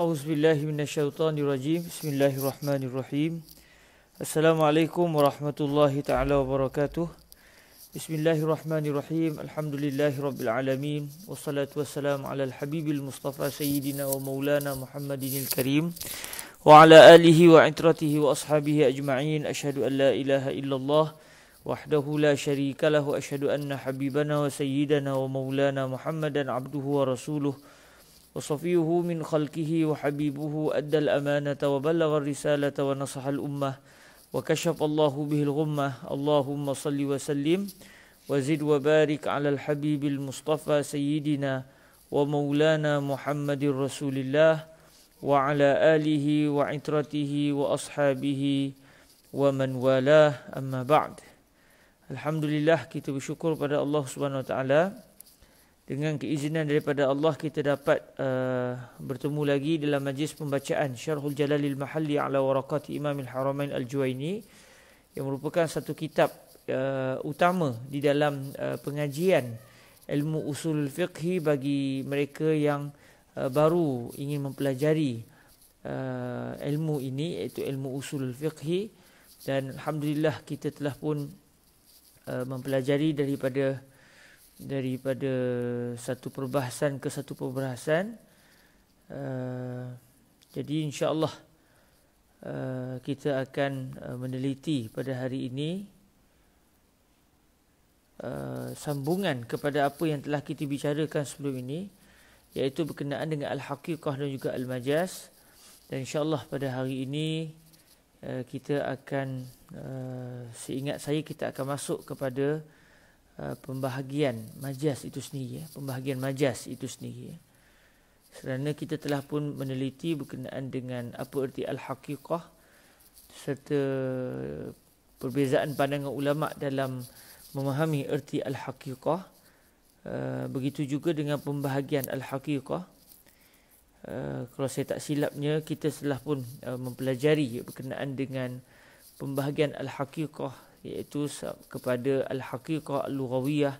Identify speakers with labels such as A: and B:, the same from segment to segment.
A: A'udzu billahi minasyaitonir rajim. Bismillahirrahmanirrahim. Assalamualaikum warahmatullahi taala wabarakatuh. Bismillahirrahmanirrahim. Alhamdulillahirabbil alamin. Wassalatu wassalamu ala al-habibil mustafa sayyidina wa maulana Muhammadinil karim wa ala alihi wa itratihi wa ashabihi ajma'in. Ashhadu an la ilaha illallah wahdahu la syarika lahu. Ashhadu anna habibana wa sayyidana wa maulana Muhammadan abduhu wa rasuluhu. وصفيه من خلقه وحبيبه أدى الأمانة وبلغ الرسالة ونصح الأمة وكشف الله به الغمة اللهم صل وسلم وزد وبارك على الحبيب المصطفى سيدنا ومولانا محمد رسول الله وعلى آله وعترته وأصحابه ومن والاه أما بعد الحمد لله كتب شكر pada الله سبحانه وتعالى dengan keizinan daripada Allah kita dapat uh, bertemu lagi dalam majlis pembacaan Syarhul Jalalil Mahalli ala Warakat Imam Al-Haramain Al-Juwaini yang merupakan satu kitab uh, utama di dalam uh, pengajian ilmu usul fiqhi bagi mereka yang uh, baru ingin mempelajari uh, ilmu ini iaitu ilmu usul fiqhi dan alhamdulillah kita telah pun uh, mempelajari daripada daripada satu perbahasan ke satu perbahasan uh, eh, jadi insyaallah uh, kita akan uh, meneliti pada hari ini uh, sambungan kepada apa yang telah kita bicarakan sebelum ini iaitu berkenaan dengan al-haqiqah dan juga al-majaz dan insyaallah pada hari ini uh, kita akan uh, seingat saya kita akan masuk kepada Eh, pembahagian majas itu sendiri ya pembahagian majas itu sendiri ya kerana kita telah pun meneliti berkenaan dengan apa erti al-haqiqah serta perbezaan pandangan ulama dalam memahami erti al-haqiqah Uh, begitu juga dengan pembahagian Al-Haqiqah uh, Kalau saya tak silapnya Kita setelah pun uh, mempelajari Berkenaan dengan pembahagian Al-Haqiqah iaitu kepada al-haqiqah lughawiyah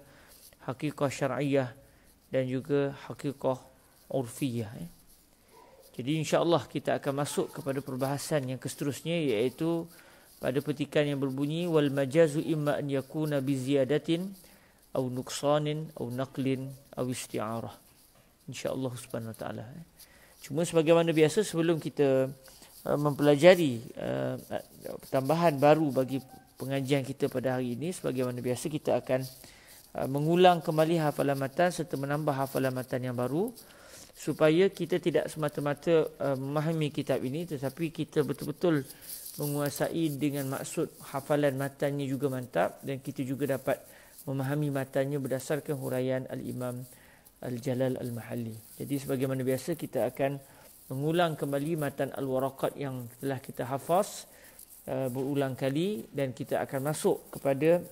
A: haqiqah syar'iyah dan juga haqiqah urfiyah ya. Jadi Allah kita akan masuk kepada perbahasan yang seterusnya iaitu pada petikan yang berbunyi wal majazu imma an yakuna bi ziyadatin aw nuqsanin aw naqlin aw isti'arah insyaallah subhanahu wa taala eh. cuma sebagaimana biasa sebelum kita eh, mempelajari tambahan baru bagi pengajian kita pada hari ini sebagaimana biasa kita akan uh, mengulang kembali hafalan matan serta menambah hafalan matan yang baru supaya kita tidak semata-mata uh, memahami kitab ini tetapi kita betul-betul menguasai dengan maksud hafalan matannya juga mantap dan kita juga dapat memahami matannya berdasarkan huraian al-Imam Al-Jalal Al-Mahalli. Jadi sebagaimana biasa kita akan mengulang kembali matan al-waraqat yang telah kita hafaz berulang kali dan kita akan masuk kepada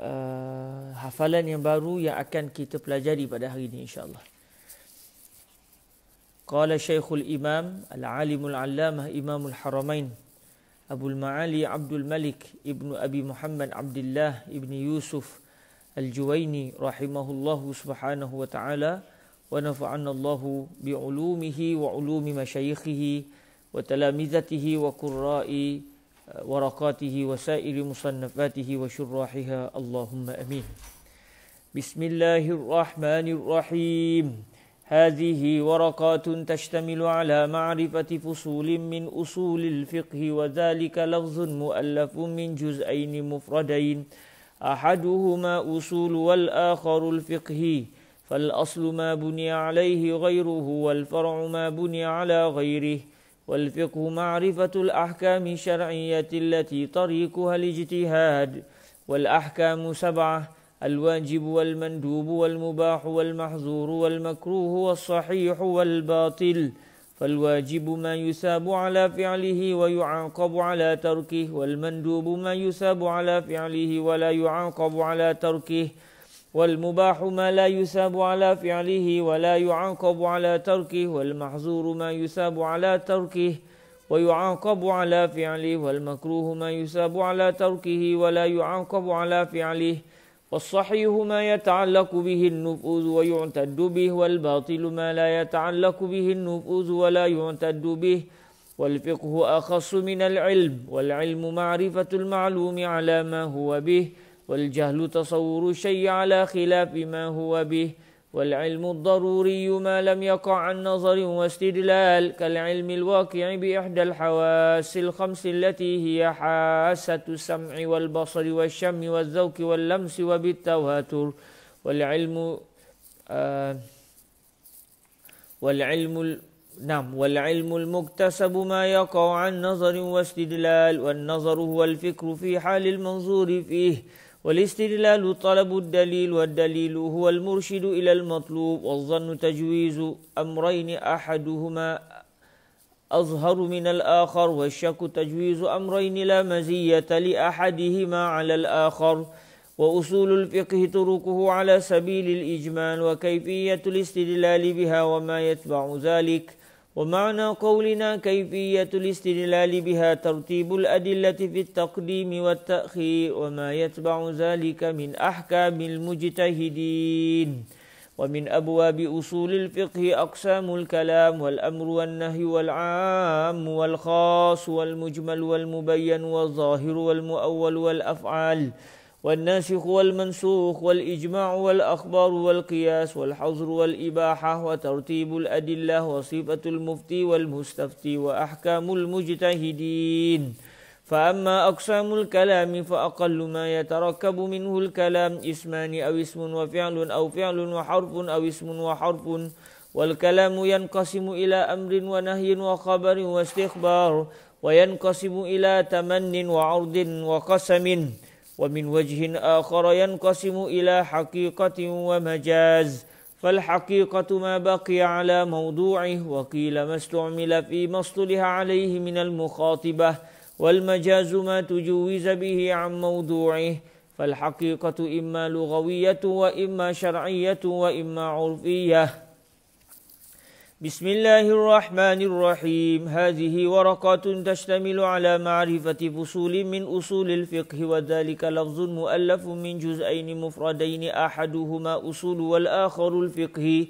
A: uh, hafalan yang baru yang akan kita pelajari pada hari ini insyaAllah. قال شيخ الإمام العالم العلامة إمام الحرمين أبو المعالي عبد الملك ابن أبي محمد عبد الله ابن يوسف الجويني رحمه الله سبحانه وتعالى ونفعنا الله بعلومه وعلوم مشايخه وتلامذته وقراء آه، ورقاته وسائر مصنفاته وشراحها اللهم امين. بسم الله الرحمن الرحيم. هذه ورقات تشتمل على معرفة فصول من أصول الفقه وذلك لفظ مؤلف من جزئين مفردين أحدهما أصول والآخر الفقه فالأصل ما بني عليه غيره والفرع ما بني على غيره والفقه معرفة الأحكام الشرعية التي طريقها الاجتهاد والأحكام سبعة الواجب والمندوب والمباح والمحظور والمكروه والصحيح والباطل فالواجب ما يثاب على فعله ويعاقب على تركه والمندوب ما يثاب على فعله ولا يعاقب على تركه والمباح ما لا يثاب على فعله ولا يعاقب على تركه والمحظور ما يثاب على تركه ويعاقب على فعله والمكروه ما يثاب على تركه ولا يعاقب على فعله والصحيح ما يتعلق به النفوذ ويعتد به والباطل ما لا يتعلق به النفوذ ولا يعتد به والفقه أخص من العلم والعلم معرفة المعلوم على ما هو به والجهل تصور الشيء على خلاف ما هو به والعلم الضروري ما لم يقع عن نظر واستدلال كالعلم الواقع بإحدى الحواس الخمس التي هي حاسة السمع والبصر والشم والذوق واللمس وبالتواتر والعلم آه والعلم نعم والعلم المكتسب ما يقع عن نظر واستدلال والنظر هو الفكر في حال المنظور فيه والاستدلال طلب الدليل والدليل هو المرشد إلى المطلوب والظن تجويز أمرين أحدهما أظهر من الآخر والشك تجويز أمرين لا مزية لأحدهما على الآخر وأصول الفقه تركه على سبيل الإجمال وكيفية الاستدلال بها وما يتبع ذلك ومعنى قولنا كيفية الاستدلال بها ترتيب الأدلة في التقديم والتأخير وما يتبع ذلك من أحكام المجتهدين ومن أبواب أصول الفقه أقسام الكلام والأمر والنهي والعام والخاص والمجمل والمبين والظاهر والمؤول والأفعال والناسخ والمنسوخ والإجماع والأخبار والقياس والحظر والإباحة وترتيب الأدلة وصفة المفتي والمستفتي وأحكام المجتهدين فأما أقسام الكلام فأقل ما يتركب منه الكلام اسمان أو اسم وفعل أو فعل وحرف أو اسم وحرف والكلام ينقسم إلى أمر ونهي وخبر واستخبار وينقسم إلى تمن وعرض وقسم ومن وجه آخر ينقسم إلى حقيقة ومجاز فالحقيقة ما بقي على موضوعه وقيل ما استعمل فيما اصطلح عليه من المخاطبة والمجاز ما تجوز به عن موضوعه فالحقيقة إما لغوية وإما شرعية وإما عرفية بسم الله الرحمن الرحيم هذه ورقة تشتمل على معرفة فصول من أصول الفقه وذلك لفظ مؤلف من جزئين مفردين أحدهما أصول والآخر الفقه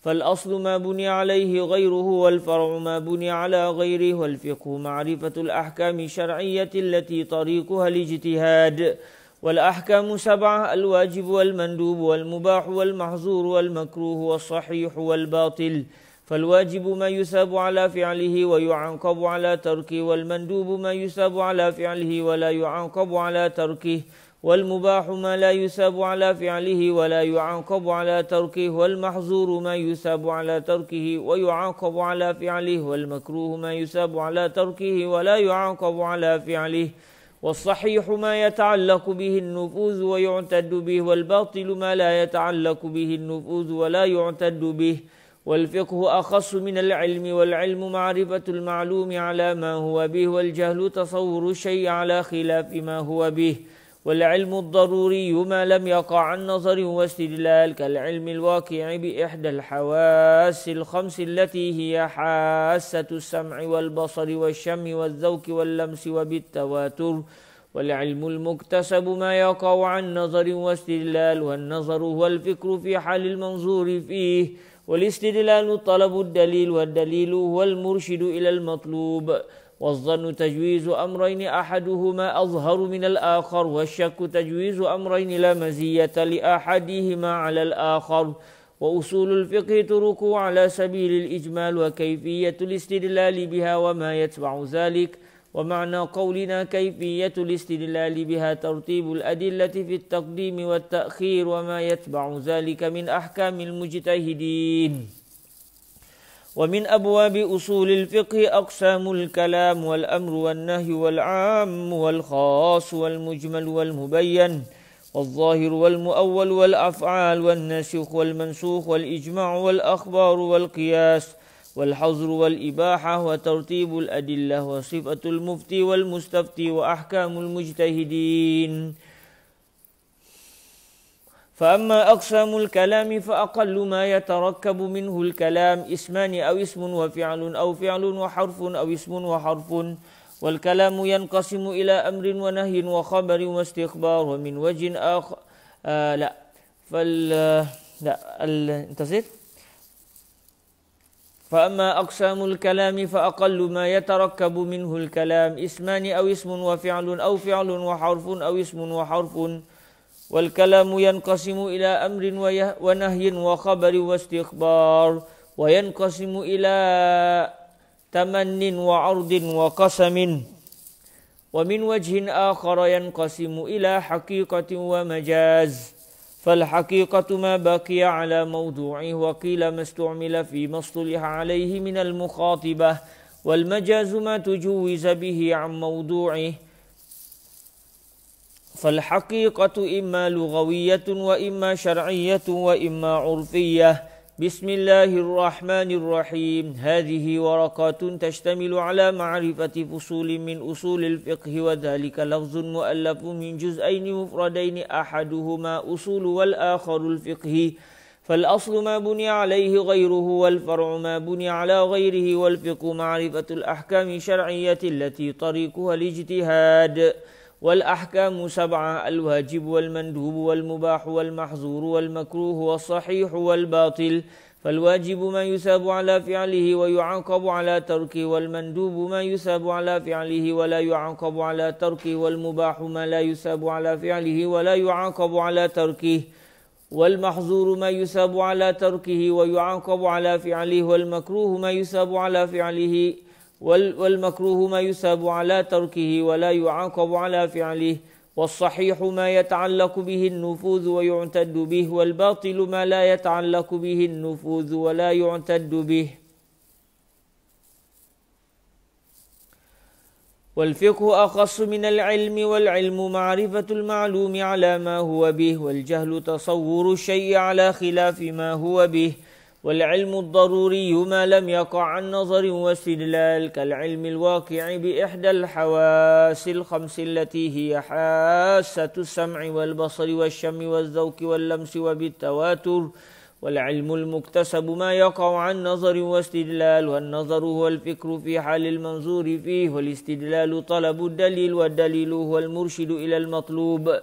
A: فالأصل ما بني عليه غيره والفرع ما بني على غيره والفقه معرفة الأحكام الشرعية التي طريقها الاجتهاد والأحكام سبعة الواجب والمندوب والمباح والمحظور والمكروه والصحيح والباطل فالواجب ما يثاب على فعله ويعاقب على تركه والمندوب ما يثاب على فعله ولا يعاقب على تركه والمباح ما لا يثاب على فعله ولا يعاقب على تركه والمحظور ما يثاب على تركه ويعاقب على فعله والمكروه ما يثاب على تركه ولا يعاقب على فعله والصحيح ما يتعلق به النفوذ ويعتد به والباطل ما لا يتعلق به النفوذ ولا يعتد به والفقه أخص من العلم والعلم معرفة المعلوم على ما هو به والجهل تصور الشيء على خلاف ما هو به والعلم الضروري ما لم يقع عن نظر واستدلال كالعلم الواقع بإحدى الحواس الخمس التي هي حاسة السمع والبصر والشم والذوق واللمس وبالتواتر والعلم المكتسب ما يقع عن نظر واستدلال والنظر هو الفكر في حال المنظور فيه والاستدلال طلب الدليل والدليل هو المرشد إلى المطلوب والظن تجويز أمرين أحدهما أظهر من الآخر والشك تجويز أمرين لا مزية لأحدهما على الآخر وأصول الفقه تركه على سبيل الإجمال وكيفية الاستدلال بها وما يتبع ذلك ومعنى قولنا كيفية الاستدلال بها ترتيب الأدلة في التقديم والتأخير وما يتبع ذلك من أحكام المجتهدين ومن أبواب أصول الفقه أقسام الكلام والأمر والنهي والعام والخاص والمجمل والمبين والظاهر والمؤول والأفعال والناسخ والمنسوخ والإجماع والأخبار والقياس والحظر والإباحة وترتيب الأدلة وصفة المفتي والمستفتي وأحكام المجتهدين فأما أقسام الكلام فأقل ما يتركب منه الكلام اسمان أو اسم وفعل أو فعل وحرف أو اسم وحرف والكلام ينقسم إلى أمر ونهي وخبر واستخبار ومن وجه آخر آه لا فال آه، لا انتصر فأما أقسام الكلام فأقل ما يتركب منه الكلام اسمان أو اسم وفعل أو فعل وحرف أو اسم وحرف والكلام ينقسم إلى أمر ونهي وخبر واستخبار وينقسم إلى تمن وعرض وقسم ومن وجه آخر ينقسم إلى حقيقة ومجاز فالحقيقة ما بقي على موضوعه وقيل ما استعمل فيما اصطلح عليه من المخاطبة والمجاز ما تجوز به عن موضوعه فالحقيقة إما لغوية وإما شرعية وإما عرفية بسم الله الرحمن الرحيم هذه ورقات تشتمل على معرفة فصول من أصول الفقه وذلك لفظ مؤلف من جزئين مفردين أحدهما أصول والآخر الفقه فالأصل ما بني عليه غيره والفرع ما بني على غيره والفقه معرفة الأحكام الشرعية التي طريقها الاجتهاد والأحكام سبعة الواجب والمندوب والمباح والمحظور والمكروه والصحيح والباطل فالواجب ما يثاب على فعله ويعاقب على تركه والمندوب ما يثاب على فعله ولا يعاقب على تركه والمباح ما لا يثاب على فعله ولا يعاقب على تركه والمحظور ما يثاب على تركه ويعاقب على فعله والمكروه ما يثاب على فعله والمكروه ما يساب على تركه ولا يعاقب على فعله والصحيح ما يتعلق به النفوذ ويعتد به والباطل ما لا يتعلق به النفوذ ولا يعتد به والفقه أخص من العلم والعلم معرفة المعلوم على ما هو به والجهل تصور الشيء على خلاف ما هو به والعلم الضروري ما لم يقع عن نظر واستدلال كالعلم الواقع بإحدى الحواس الخمس التي هي حاسة السمع والبصر والشم والذوق واللمس وبالتواتر والعلم المكتسب ما يقع عن نظر واستدلال والنظر هو الفكر في حال المنظور فيه والاستدلال طلب الدليل والدليل هو المرشد إلى المطلوب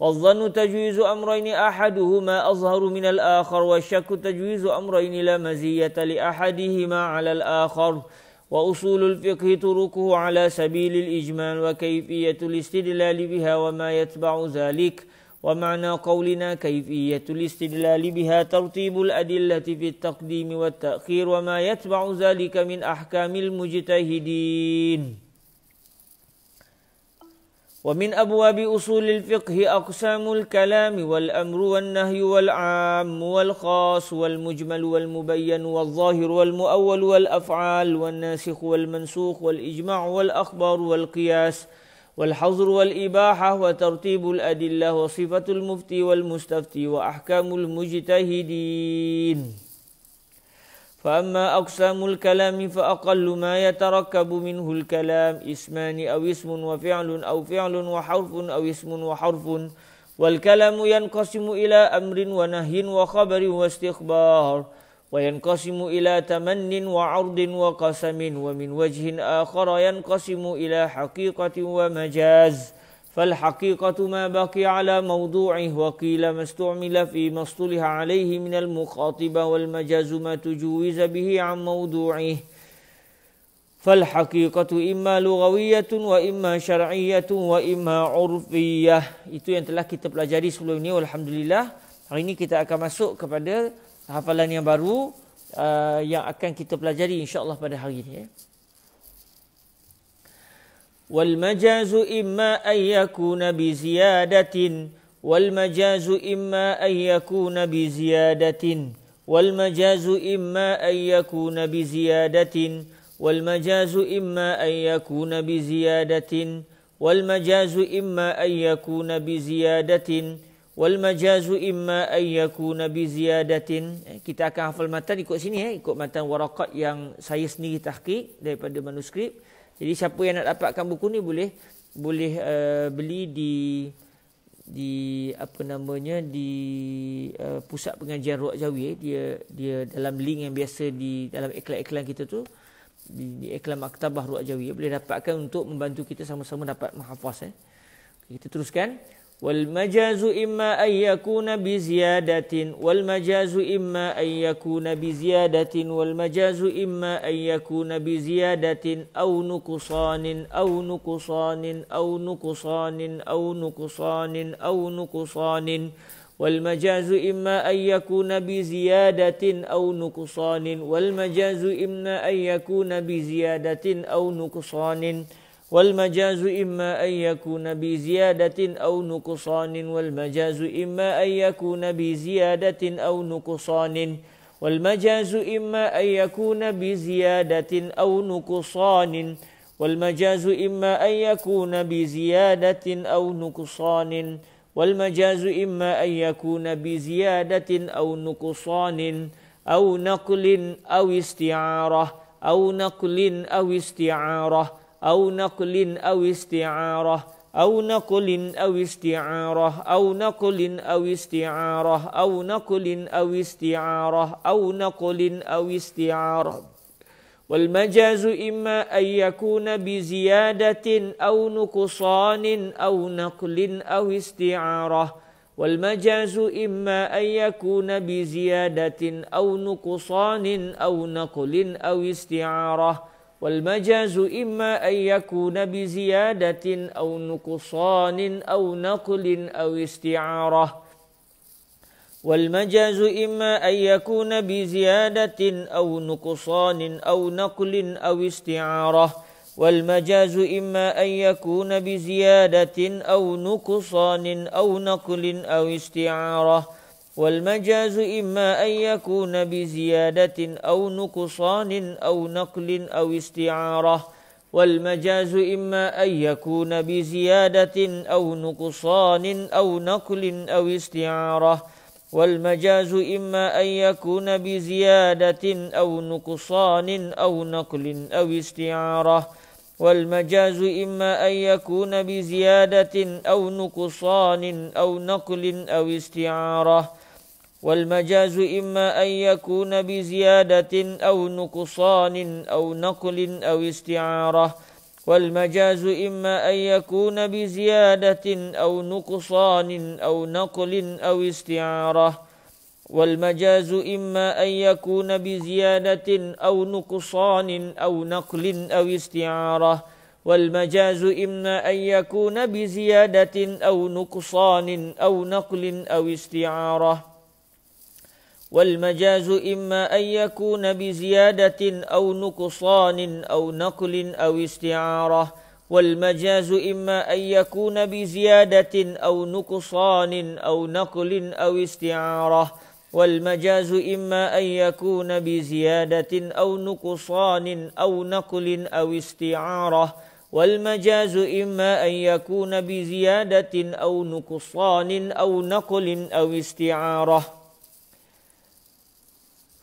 A: والظن تجويز أمرين أحدهما أظهر من الآخر والشك تجويز أمرين لا مزية لأحدهما على الآخر وأصول الفقه تركه على سبيل الإجمال وكيفية الاستدلال بها وما يتبع ذلك ومعنى قولنا كيفية الاستدلال بها ترتيب الأدلة في التقديم والتأخير وما يتبع ذلك من أحكام المجتهدين ومن أبواب أصول الفقه أقسام الكلام والأمر والنهي والعام والخاص والمجمل والمبين والظاهر والمؤول والأفعال والناسخ والمنسوخ والإجماع والأخبار والقياس والحظر والإباحة وترتيب الأدلة وصفة المفتي والمستفتي وأحكام المجتهدين فأما أقسام الكلام فأقل ما يتركب منه الكلام اسمان أو اسم وفعل أو فعل وحرف أو اسم وحرف والكلام ينقسم إلى أمر ونهي وخبر واستخبار وينقسم إلى تمن وعرض وقسم ومن وجه آخر ينقسم إلى حقيقة ومجاز فالحقيقة ما بقي على موضوعه وقيل ما استعمل في ما اصطلح عليه من المخاطبة والمجاز ما تجوز به عن موضوعه فالحقيقة إما لغوية وإما شرعية وإما عرفية itu yang telah kita pelajari sebelum ini Alhamdulillah hari ini kita akan masuk kepada hafalan yang baru uh, yang akan kita pelajari insyaAllah pada hari ini eh. والمجاز إما أن يكون بزيادة والمجاز إما أن يكون بزيادة والمجاز إما أن يكون بزيادة والمجاز إما أن يكون بزيادة والمجاز إما أن يكون بزيادة والمجاز إما أن يكون بزيادة كتاب akan hafal matan ikut sini eh ikut matan warakat yang saya sendiri tahqiq daripada manuskrip jadi siapa yang nak dapatkan buku ni boleh boleh uh, beli di di apa namanya di uh, pusat pengajian Ruak Jawi eh. dia dia dalam link yang biasa di dalam iklan-iklan kita tu di, di iklan Maktabah Ruak Jawi boleh dapatkan untuk membantu kita sama-sama dapat mahfaz eh. kita teruskan. والمجاز إما أن يكون بزيادة والمجاز إما أن يكون بزيادة والمجاز إما أن يكون بزيادة أو نقصان أو نقصان أو نقصان أو نقصان أو نقصان والمجاز إما أن يكون بزيادة أو نقصان والمجاز إما أن يكون بزيادة أو نقصان والمجاز إما أن يكون بزيادة أو نقصان والمجاز إما أن يكون بزيادة أو نقصان والمجاز إما أن يكون بزيادة أو نقصان والمجاز إما أن يكون بزيادة أو نقصان والمجاز إما أن يكون بزيادة أو نقصان أو نقل أو استعارة أو نقل أو استعارة أو أو نقل أو استعارة أو نقل أو استعارة أو نقل أو استعارة أو نقل أو استعارة أو نقل أو استعارة والمجاز إما أن يكون بزيادة أو نقصان أو نقل أو استعارة والمجاز إما أن يكون بزيادة أو نقصان أو نقل أو استعارة والمجاز إما أن يكون بزيادة أو نقصان أو نقل أو استعارة والمجاز إما أن يكون بزيادة أو نقصان أو نقل أو استعارة والمجاز إما أن يكون بزيادة أو نقصان أو نقل أو استعارة والمجاز إما أن يكون بزيادة أو نقصان أو نقل أو استعارة والمجاز إما أن يكون بزيادة أو نقصان أو نقل أو استعارة والمجاز إما أن يكون بزيادة أو نقصان أو نقل أو استعارة والمجاز إما أن يكون بزيادة أو نقصان أو نقل أو استعارة والمجاز إما أن يكون بزيادة أو نقصان أو نقل أو استعارة والمجاز إما أن يكون بزيادة أو نقصان أو نقل أو استعارة والمجاز إما أن يكون بزيادة أو نقصان أو نقل أو استعارة والمجاز إما أن يكون بزيادة أو نقصان أو نقل أو استعارة والمجاز إما أن يكون بزيادة أو نقصان أو نقل أو استعارة والمجاز إما أن يكون بزيادة أو نقصان أو نقل أو استعارة والمجاز إما أن يكون بزيادة أو نقصان أو نقل أو استعارة والمجاز إما أن يكون بزيادة أو نقصان أو نقل أو استعارة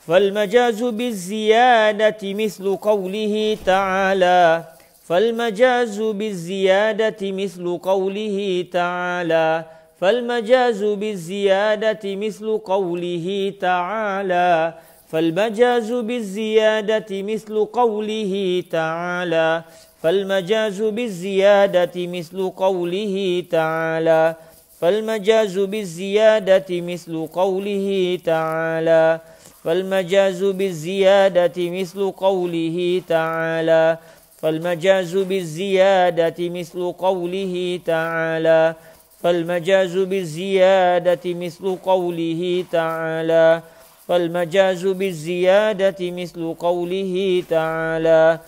A: فالمجاز بالزيادة مثل قوله تعالى فالمجاز بالزيادة مثل قوله تعالى فالمجاز بالزيادة مثل قوله تعالى فالمجاز بالزيادة مثل قوله تعالى فالمجاز بالزيادة مثل قوله تعالى فالمجاز بالزيادة مثل قوله تعالى فالمجاز بالزيادة مثل قوله تعالى فالمجاز بالزيادة مثل قوله تعالى فالمجاز بالزيادة مثل قوله تعالى فالمجاز بالزيادة مثل قوله تعالى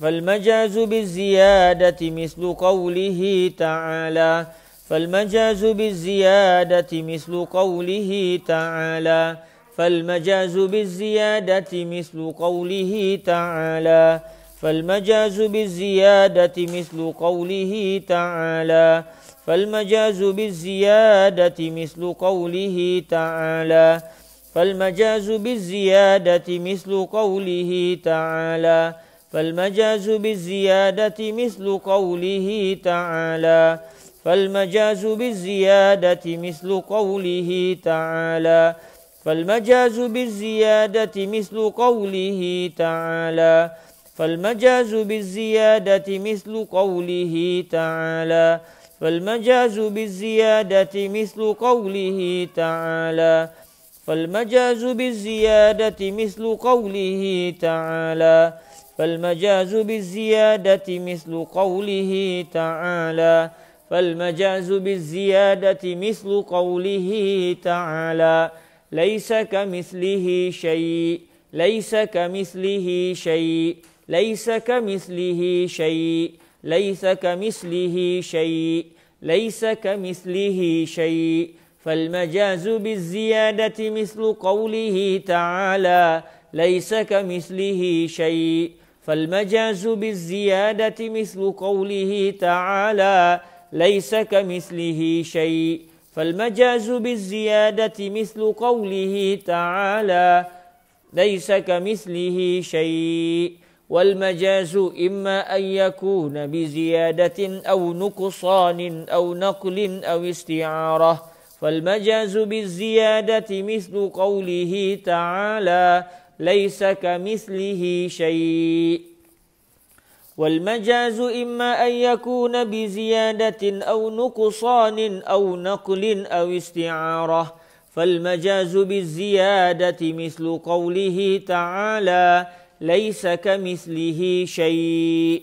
A: فالمجاز بالزيادة مثل قوله تعالى فالمجاز بالزيادة مثل قوله تعالى فالمجاز بالزيادة مثل قوله تعالى فالمجاز بالزيادة مثل قوله تعالى فالمجاز بالزيادة مثل قوله تعالى فالمجاز بالزيادة مثل قوله تعالى فالمجاز بالزيادة مثل قوله تعالى فالمجاز بالزيادة مثل قوله تعالى فالمجاز بالزيادة مثل قوله تعالى فالمجاز بالزيادة مثل قوله تعالى فالمجاز بالزيادة مثل قوله تعالى فالمجاز بالزيادة مثل قوله تعالى فالمجاز بالزيادة مثل قوله تعالى فالمجاز بالزيادة مثل قوله تعالى ليس كمثله شيء ليس كمثله شيء ليس كمثله شيء ليس كمثله شيء ليس كمثله شيء فالمجاز بالزيادة مثل قوله تعالى ليس كمثله شيء فالمجاز بالزيادة مثل قوله تعالى ليس كمثله شيء فالمجاز بالزيادة مثل قوله تعالى ليس كمثله شيء والمجاز إما أن يكون بزيادة أو نقصان أو نقل أو استعارة فالمجاز بالزيادة مثل قوله تعالى ليس كمثله شيء والمجاز إما أن يكون بزيادة أو نقصان أو نقل أو استعارة فالمجاز بالزيادة مثل قوله تعالى ليس كمثله شيء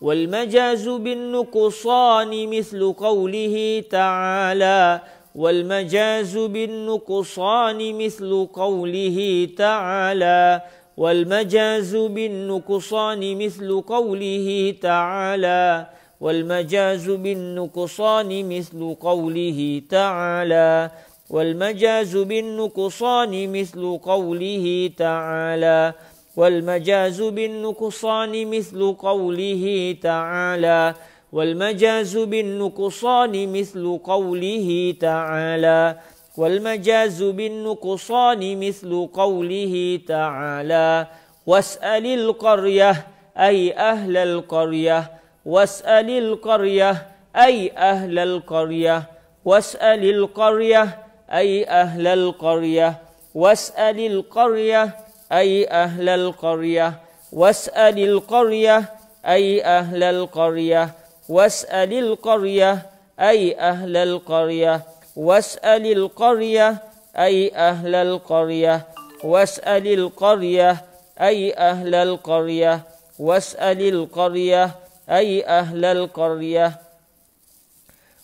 A: والمجاز بالنقصان مثل قوله تعالى والمجاز بالنقصان مثل قوله تعالى والمجاز بالنقصان مثل قوله تعالى والمجاز بالنقصان مثل قوله تعالى والمجاز بالنقصان مثل قوله تعالى والمجاز بالنقصان مثل قوله تعالى والمجاز بالنقصان مثل قوله تعالى والمجاز بالنقصان مثل قوله تعالى واسأل القرية أي أهل القرية واسأل القرية أي أهل القرية واسأل القرية أي أهل القرية واسأل القرية أي أهل القرية واسأل القرية أي أهل القرية واسأل القرية أي أهل القرية واسأل القرية أي أهل القرية واسأل القرية أي أهل القرية واسأل القرية أي أهل القرية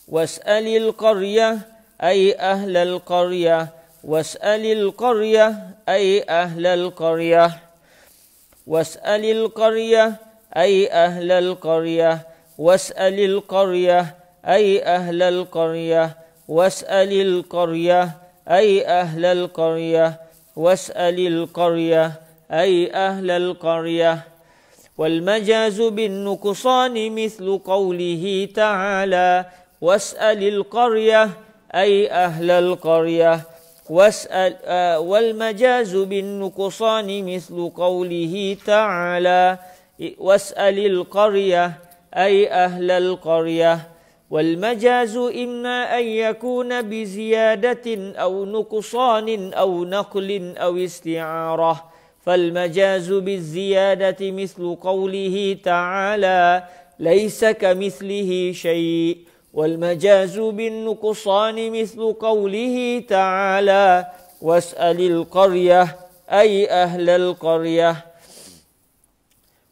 A: واسأل القرية أي أهل القرية واسأل القرية أي أهل القرية واسأل القرية أي أهل القرية واسأل القرية أي أهل القرية واسأل القرية أي أهل القرية واسأل القرية أي أهل القرية والمجاز بالنقصان مثل قوله تعالى واسأل القرية أي أهل القرية واسأل آه، والمجاز بالنقصان مثل قوله تعالى واسأل القرية أي أهل القرية والمجاز إما أن يكون بزيادة أو نقصان أو نقل أو استعارة فالمجاز بالزيادة مثل قوله تعالى ليس كمثله شيء والمجاز بالنقصان مثل قوله تعالى واسأل القرية أي أهل القرية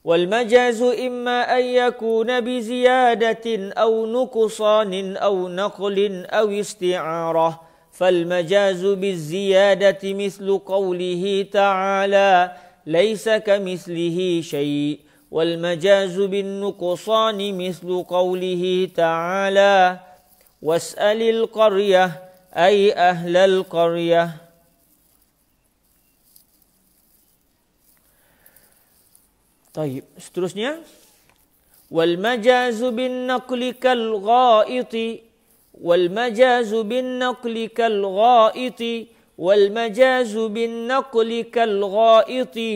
A: والمجاز إما أن يكون بزيادة أو نقصان أو نقل أو استعارة فالمجاز بالزيادة مثل قوله تعالى ليس كمثله شيء والمجاز بالنقصان مثل قوله تعالى واسأل القرية أي أهل القرية Taib. Seterusnya wal majazu bin naqli kal ghaiti wal majazu bin naqli kal ghaiti wal majazu bin naqli kal ghaiti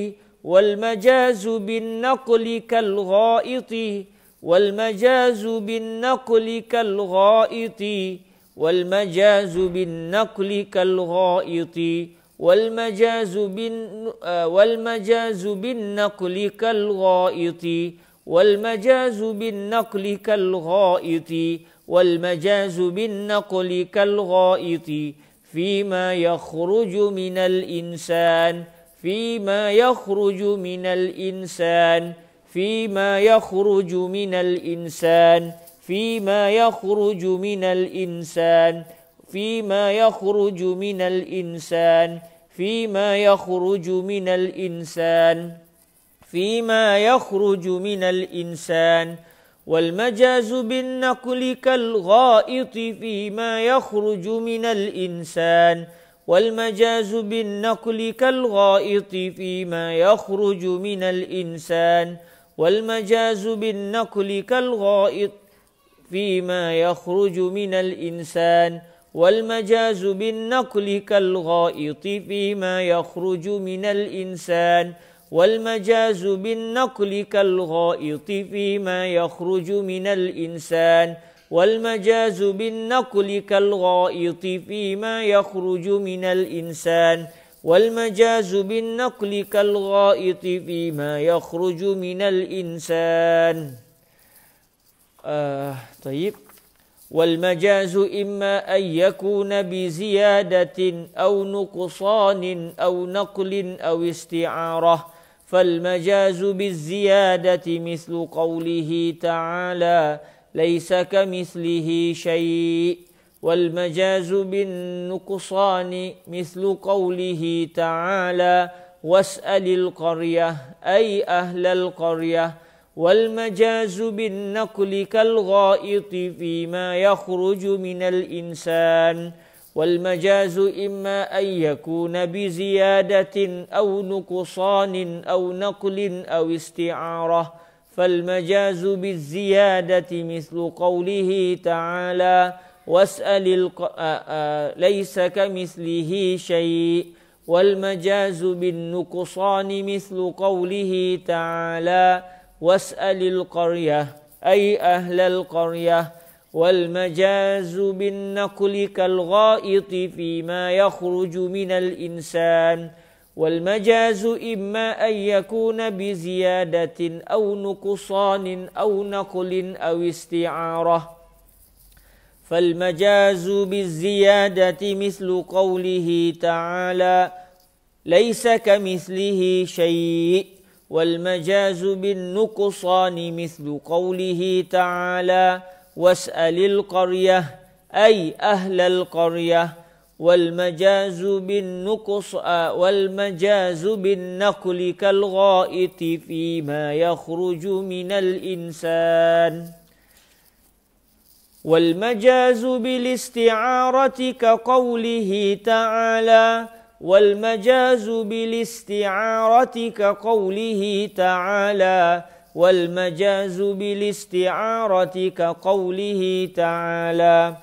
A: wal majazu bin naqli kal ghaiti wal majazu bin naqli kal ghaiti wal majazu bin naqli kal ghaiti والمجاز, بن آه، والمجاز بالنقل كالغائط والمجاز بالنقل كالغائط والمجاز بالنقل كالغائط فيما يخرج من الإنسان فيما يخرج من الإنسان فيما يخرج من الإنسان فيما يخرج من الإنسان فيما يخرج من الإنسان فيما يخرج من الإنسان فيما يخرج من الإنسان والمجاز بالنقل كالغائط فيما يخرج من الإنسان والمجاز بالنقل كالغائط فيما يخرج من الإنسان والمجاز بالنقل كالغائط فيما يخرج من الإنسان والمجاز بالنقل كالغائط فيما يخرج من الإنسان والمجاز بالنقل كالغائط فيما يخرج من الإنسان والمجاز بالنقل كالغائط فيما يخرج من الإنسان والمجاز بالنقل كالغائط فيما يخرج من الإنسان آه طيب والمجاز إما أن يكون بزيادة أو نقصان أو نقل أو استعارة فالمجاز بالزيادة مثل قوله تعالى ليس كمثله شيء والمجاز بالنقصان مثل قوله تعالى واسأل القرية أي أهل القرية والمجاز بالنقل كالغائط فيما يخرج من الإنسان والمجاز إما أن يكون بزيادة أو نقصان أو نقل أو استعارة فالمجاز بالزيادة مثل قوله تعالى واسأل الق... آآ آه، آآ آه، ليس كمثله شيء والمجاز بالنقصان مثل قوله تعالى واسأل القرية أي أهل القرية والمجاز بالنقل كالغائط فيما يخرج من الإنسان والمجاز إما أن يكون بزيادة أو نقصان أو نقل أو استعارة فالمجاز بالزيادة مثل قوله تعالى ليس كمثله شيء والمجاز بالنقصان مثل قوله تعالى واسأل القرية أي أهل القرية والمجاز بالنقص آه، والمجاز بالنقل كالغائط فيما يخرج من الإنسان والمجاز بالاستعارة كقوله تعالى والمجاز بالاستعارة كقوله تعالى والمجاز بالاستعارة كقوله تعالى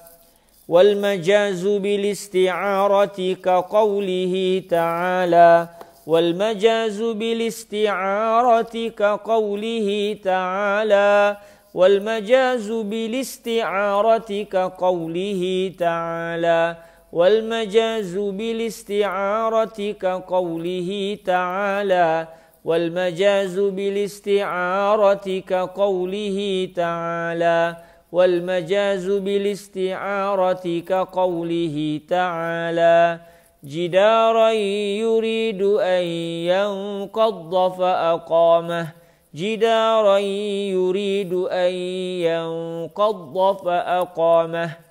A: والمجاز بالاستعارة كقوله تعالى والمجاز بالاستعارة كقوله تعالى والمجاز بالاستعارة كقوله تعالى والمجاز بالاستعارة كقوله تعالى والمجاز بالاستعارة كقوله تعالى والمجاز بالاستعارة كقوله تعالى جدارا يريد أن ينقض فأقامه جدارا يريد أن ينقض فأقامه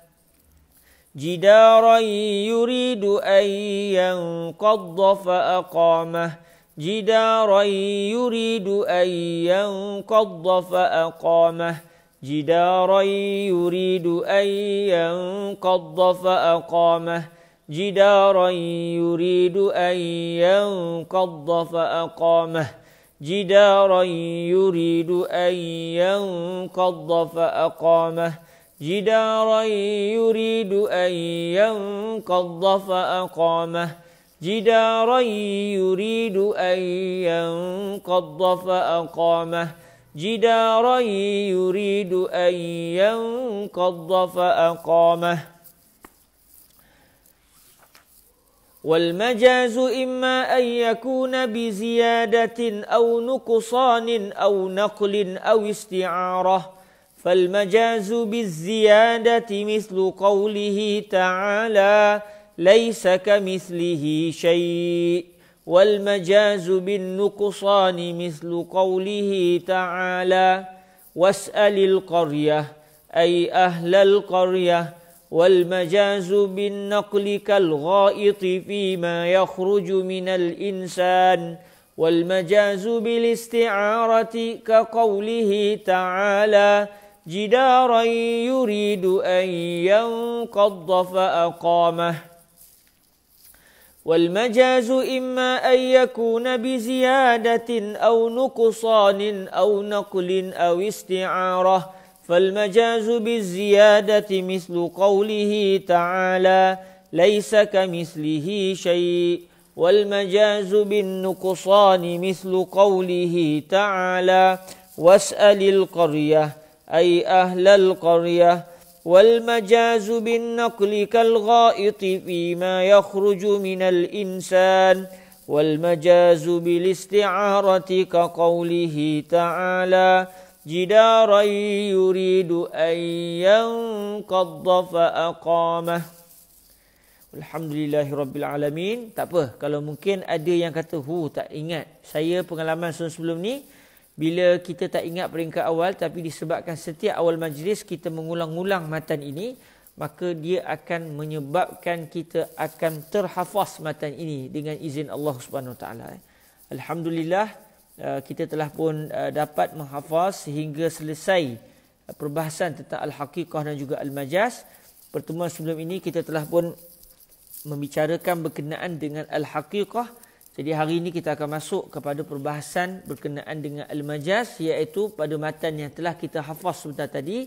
A: جدارا يريد أن ينقض فأقامه جدارا يريد أن ينقض فأقامه جدارا يريد أن ينقض فأقامه جدارا يريد أن ينقض فأقامه جدارا يريد أن ينقض فأقامه جدارا يريد أن ينقض فأقامه جدارا يريد أن ينقض فأقامه جدارا يريد أن ينقض فأقامه والمجاز إما أن يكون بزيادة أو نقصان أو نقل أو استعارة فالمجاز بالزيادة مثل قوله تعالى ليس كمثله شيء والمجاز بالنقصان مثل قوله تعالى واسأل القرية أي أهل القرية والمجاز بالنقل كالغائط فيما يخرج من الإنسان والمجاز بالاستعارة كقوله تعالى جدارا يريد أن ينقض فأقامه والمجاز إما أن يكون بزيادة أو نقصان أو نقل أو استعارة فالمجاز بالزيادة مثل قوله تعالى ليس كمثله شيء والمجاز بالنقصان مثل قوله تعالى واسأل القرية أي أهل القرية والمجاز بالنقل كالغائط فيما يخرج من الإنسان والمجاز بالاستعارة كقوله تعالى جدارا يريد أن ينقض فأقامه Alhamdulillah Rabbil Alamin. Tak apa. Kalau mungkin ada yang kata, hu tak ingat. Saya pengalaman sebelum ni, bila kita tak ingat peringkat awal tapi disebabkan setiap awal majlis kita mengulang-ulang matan ini maka dia akan menyebabkan kita akan terhafaz matan ini dengan izin Allah Subhanahu Wa Taala. Alhamdulillah eh, kita telah pun eh, dapat menghafaz sehingga selesai eh, perbahasan tentang al-haqiqah dan juga al-majaz. Pertemuan sebelum ini kita telah pun membicarakan berkenaan dengan al-haqiqah jadi hari ini kita akan masuk kepada perbahasan berkenaan dengan al-majaz iaitu pada matan yang telah kita hafaz sebentar tadi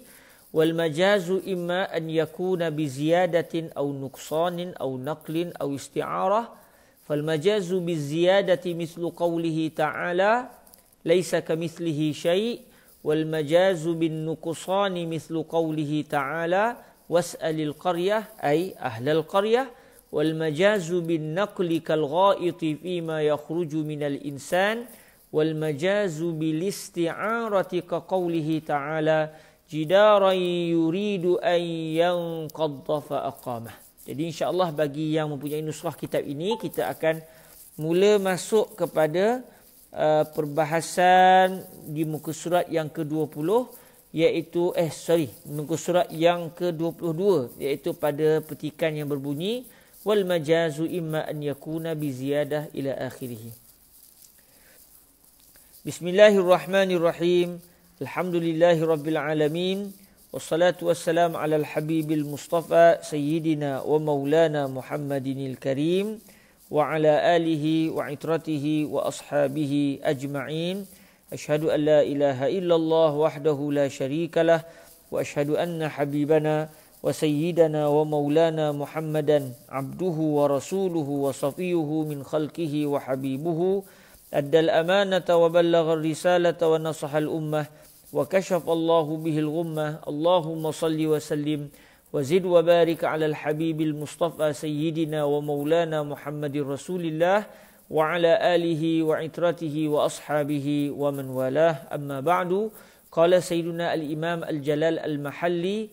A: wal majazu imma an yakuna bi ziyadatin aw nuqsanin aw naqlin aw isti'arah fal majazu bi ziyadati mislu qawlihi ta'ala laysa kamithlihi shay' wal majazu bin nuqsani mislu qawlihi ta'ala was'alil qaryah ay ahlal qaryah والمجاز بالنقل كالغائط فيما يخرج من الإنسان والمجاز بالاستعارة كقوله تعالى جدارا يريد أن ينقض فأقامه Jadi insya Allah bagi yang mempunyai nusrah kitab ini kita akan mula masuk kepada uh, perbahasan di muka surat yang ke-20 iaitu eh sorry muka surat yang ke-22 iaitu pada petikan yang berbunyi والمجاز إما أن يكون بزيادة إلى آخره بسم الله الرحمن الرحيم الحمد لله رب العالمين والصلاة والسلام على الحبيب المصطفى سيدنا ومولانا محمد الكريم وعلى آله وعترته وأصحابه أجمعين أشهد أن لا إله إلا الله وحده لا شريك له وأشهد أن حبيبنا وسيدنا ومولانا محمدا عبده ورسوله وصفيه من خلقه وحبيبه أدى الأمانة وبلغ الرسالة ونصح الأمة وكشف الله به الغمة اللهم صل وسلم وزد وبارك على الحبيب المصطفى سيدنا ومولانا محمد رسول الله وعلى آله وعترته وأصحابه ومن والاه أما بعد قال سيدنا الإمام الجلال المحلي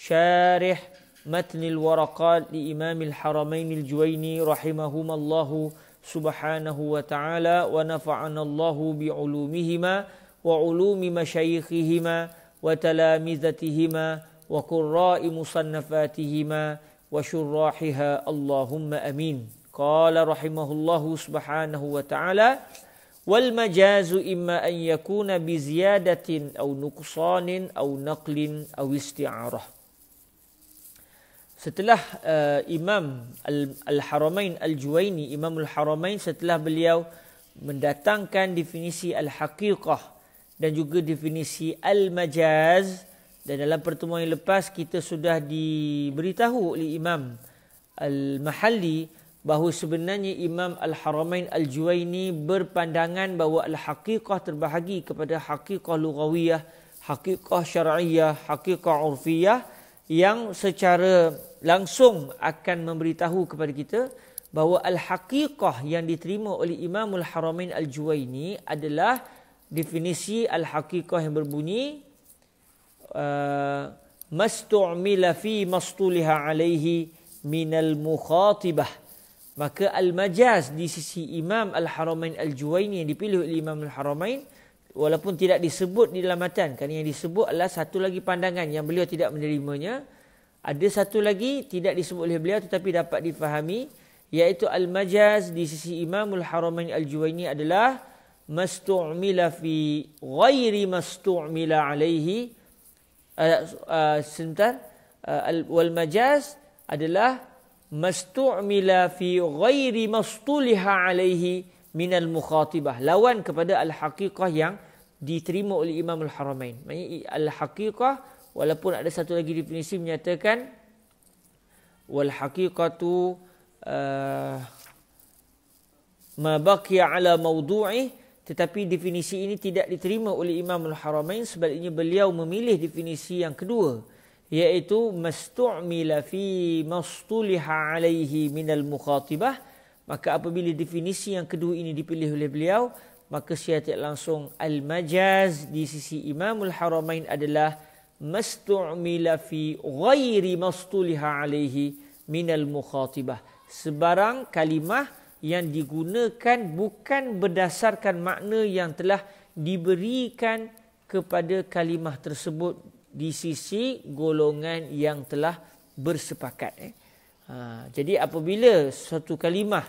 A: شارح متن الورقات لإمام الحرمين الجويني رحمهما الله سبحانه وتعالى ونفعنا الله بعلومهما وعلوم مشايخهما وتلامذتهما وقراء مصنفاتهما وشراحها اللهم امين قال رحمه الله سبحانه وتعالى والمجاز اما ان يكون بزياده او نقصان او نقل او استعاره setelah uh, Imam Al-Haramain Al-Juwaini Imam Al-Haramain setelah beliau mendatangkan definisi al-haqiqah dan juga definisi al-majaz dan dalam pertemuan yang lepas kita sudah diberitahu oleh Imam Al-Mahalli bahawa sebenarnya Imam Al-Haramain Al-Juwaini berpandangan bahawa al-haqiqah terbahagi kepada haqiqah lughawiyah, haqiqah syar'iyyah, haqiqah urfiyah yang secara langsung akan memberitahu kepada kita bahawa al-haqiqah yang diterima oleh Imamul Haramain al juwayni adalah definisi al-haqiqah yang berbunyi uh, mastu'mila fi mastuliha alaihi min al-mukhatibah maka al-majaz di sisi Imam Al-Haramain al juwayni yang dipilih oleh Imam Al-Haramain walaupun tidak disebut di dalam matan kerana yang disebut adalah satu lagi pandangan yang beliau tidak menerimanya ada satu lagi tidak disebut oleh beliau tetapi dapat difahami iaitu al-majaz di sisi Imamul Haramain Al-Juwayni adalah mastu'mila fi ghairi mastu'mila alaihi uh, uh, sebentar uh, wal majaz adalah mastu'mila fi ghairi mastuliha alaihi min al mukhatibah lawan kepada al haqiqah yang diterima oleh Imamul Haramain maknanya al haqiqah walaupun ada satu lagi definisi menyatakan wal haqiqatu eh, ma baqiya ala mawdu'i tetapi definisi ini tidak diterima oleh Imam Al-Haramain sebaliknya beliau memilih definisi yang kedua iaitu mastu'mila fi mastuliha alaihi al mukhatibah maka apabila definisi yang kedua ini dipilih oleh beliau maka syiatik langsung al-majaz di sisi Imam Al-Haramain adalah mastu'mila fi ghairi mastuliha min al mukhatibah sebarang kalimah yang digunakan bukan berdasarkan makna yang telah diberikan kepada kalimah tersebut di sisi golongan yang telah bersepakat eh ha, jadi apabila satu kalimah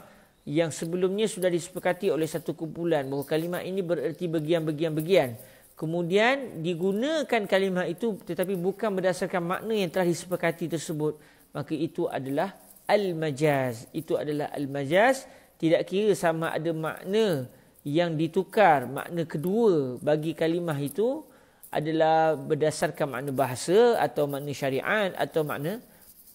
A: yang sebelumnya sudah disepakati oleh satu kumpulan bahawa kalimah ini bererti bagian-bagian-bagian bagian bagian bagian kemudian digunakan kalimah itu tetapi bukan berdasarkan makna yang telah disepakati tersebut maka itu adalah al-majaz itu adalah al-majaz tidak kira sama ada makna yang ditukar makna kedua bagi kalimah itu adalah berdasarkan makna bahasa atau makna syariat atau makna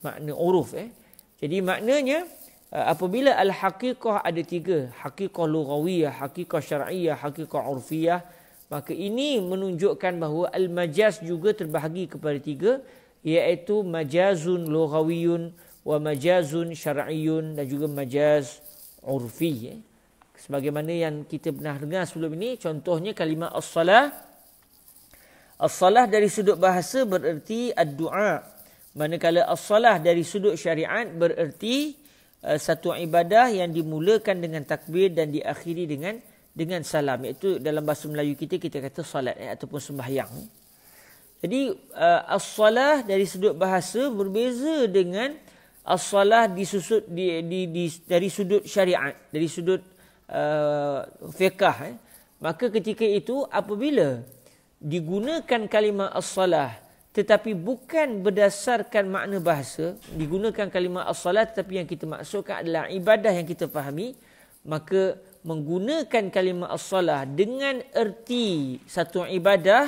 A: makna uruf eh jadi maknanya uh, apabila al-haqiqah ada tiga hakikah lughawiyah hakikah syar'iyah hakikah urfiyah Maka ini menunjukkan bahawa al-majaz juga terbahagi kepada tiga iaitu majazun lughawiyun wa majazun syar'iyyun dan juga majaz urfi. Ya. Sebagaimana yang kita pernah dengar sebelum ini contohnya kalimah as-salah as-salah dari sudut bahasa bererti ad-du'a manakala as-salah dari sudut syariat bererti uh, satu ibadah yang dimulakan dengan takbir dan diakhiri dengan dengan salam iaitu dalam bahasa Melayu kita kita kata solat eh, ataupun sembahyang. Jadi uh, as-salah dari sudut bahasa berbeza dengan as-salah disusut di, di, di, dari sudut syariat, dari sudut uh, fiqah. Eh. Maka ketika itu apabila digunakan kalimah as-salah tetapi bukan berdasarkan makna bahasa, digunakan kalimah as-salah tetapi yang kita maksudkan adalah ibadah yang kita fahami, maka menggunakan kalimah as-salah dengan erti satu ibadah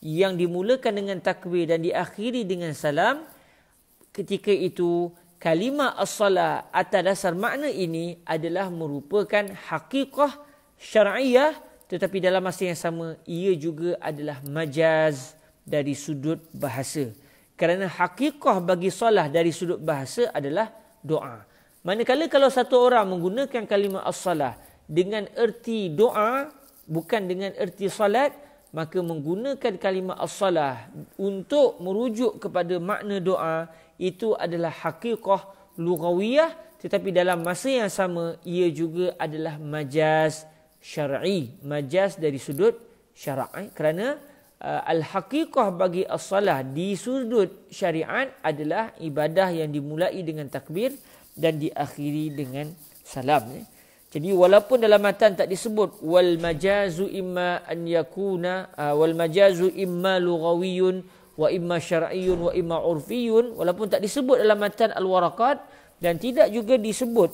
A: yang dimulakan dengan takbir dan diakhiri dengan salam ketika itu kalimah as-salah atas dasar makna ini adalah merupakan hakikah syar'iyah tetapi dalam masa yang sama ia juga adalah majaz dari sudut bahasa kerana hakikah bagi solah dari sudut bahasa adalah doa manakala kalau satu orang menggunakan kalimah as-salah dengan erti doa bukan dengan erti salat maka menggunakan kalimah as-salah untuk merujuk kepada makna doa itu adalah hakikah lughawiyah tetapi dalam masa yang sama ia juga adalah majaz syar'i majaz dari sudut syara'i kerana uh, al-hakikah bagi as-salah di sudut syariat adalah ibadah yang dimulai dengan takbir dan diakhiri dengan salam eh. Jadi walaupun dalam matan tak disebut wal majazu imma an yakuna uh, wal majazu imma lughawiyyun wa imma syar'iyyun wa imma urfiyyun walaupun tak disebut dalam matan al warakat dan tidak juga disebut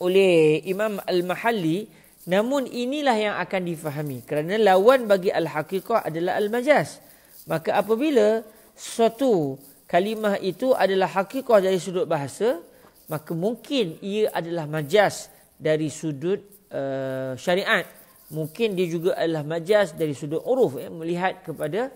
A: oleh Imam Al-Mahalli namun inilah yang akan difahami kerana lawan bagi al-haqiqah adalah al-majaz maka apabila suatu kalimah itu adalah hakikat dari sudut bahasa maka mungkin ia adalah majaz dari sudut uh, syariat mungkin dia juga adalah majaz dari sudut uruf ya, melihat kepada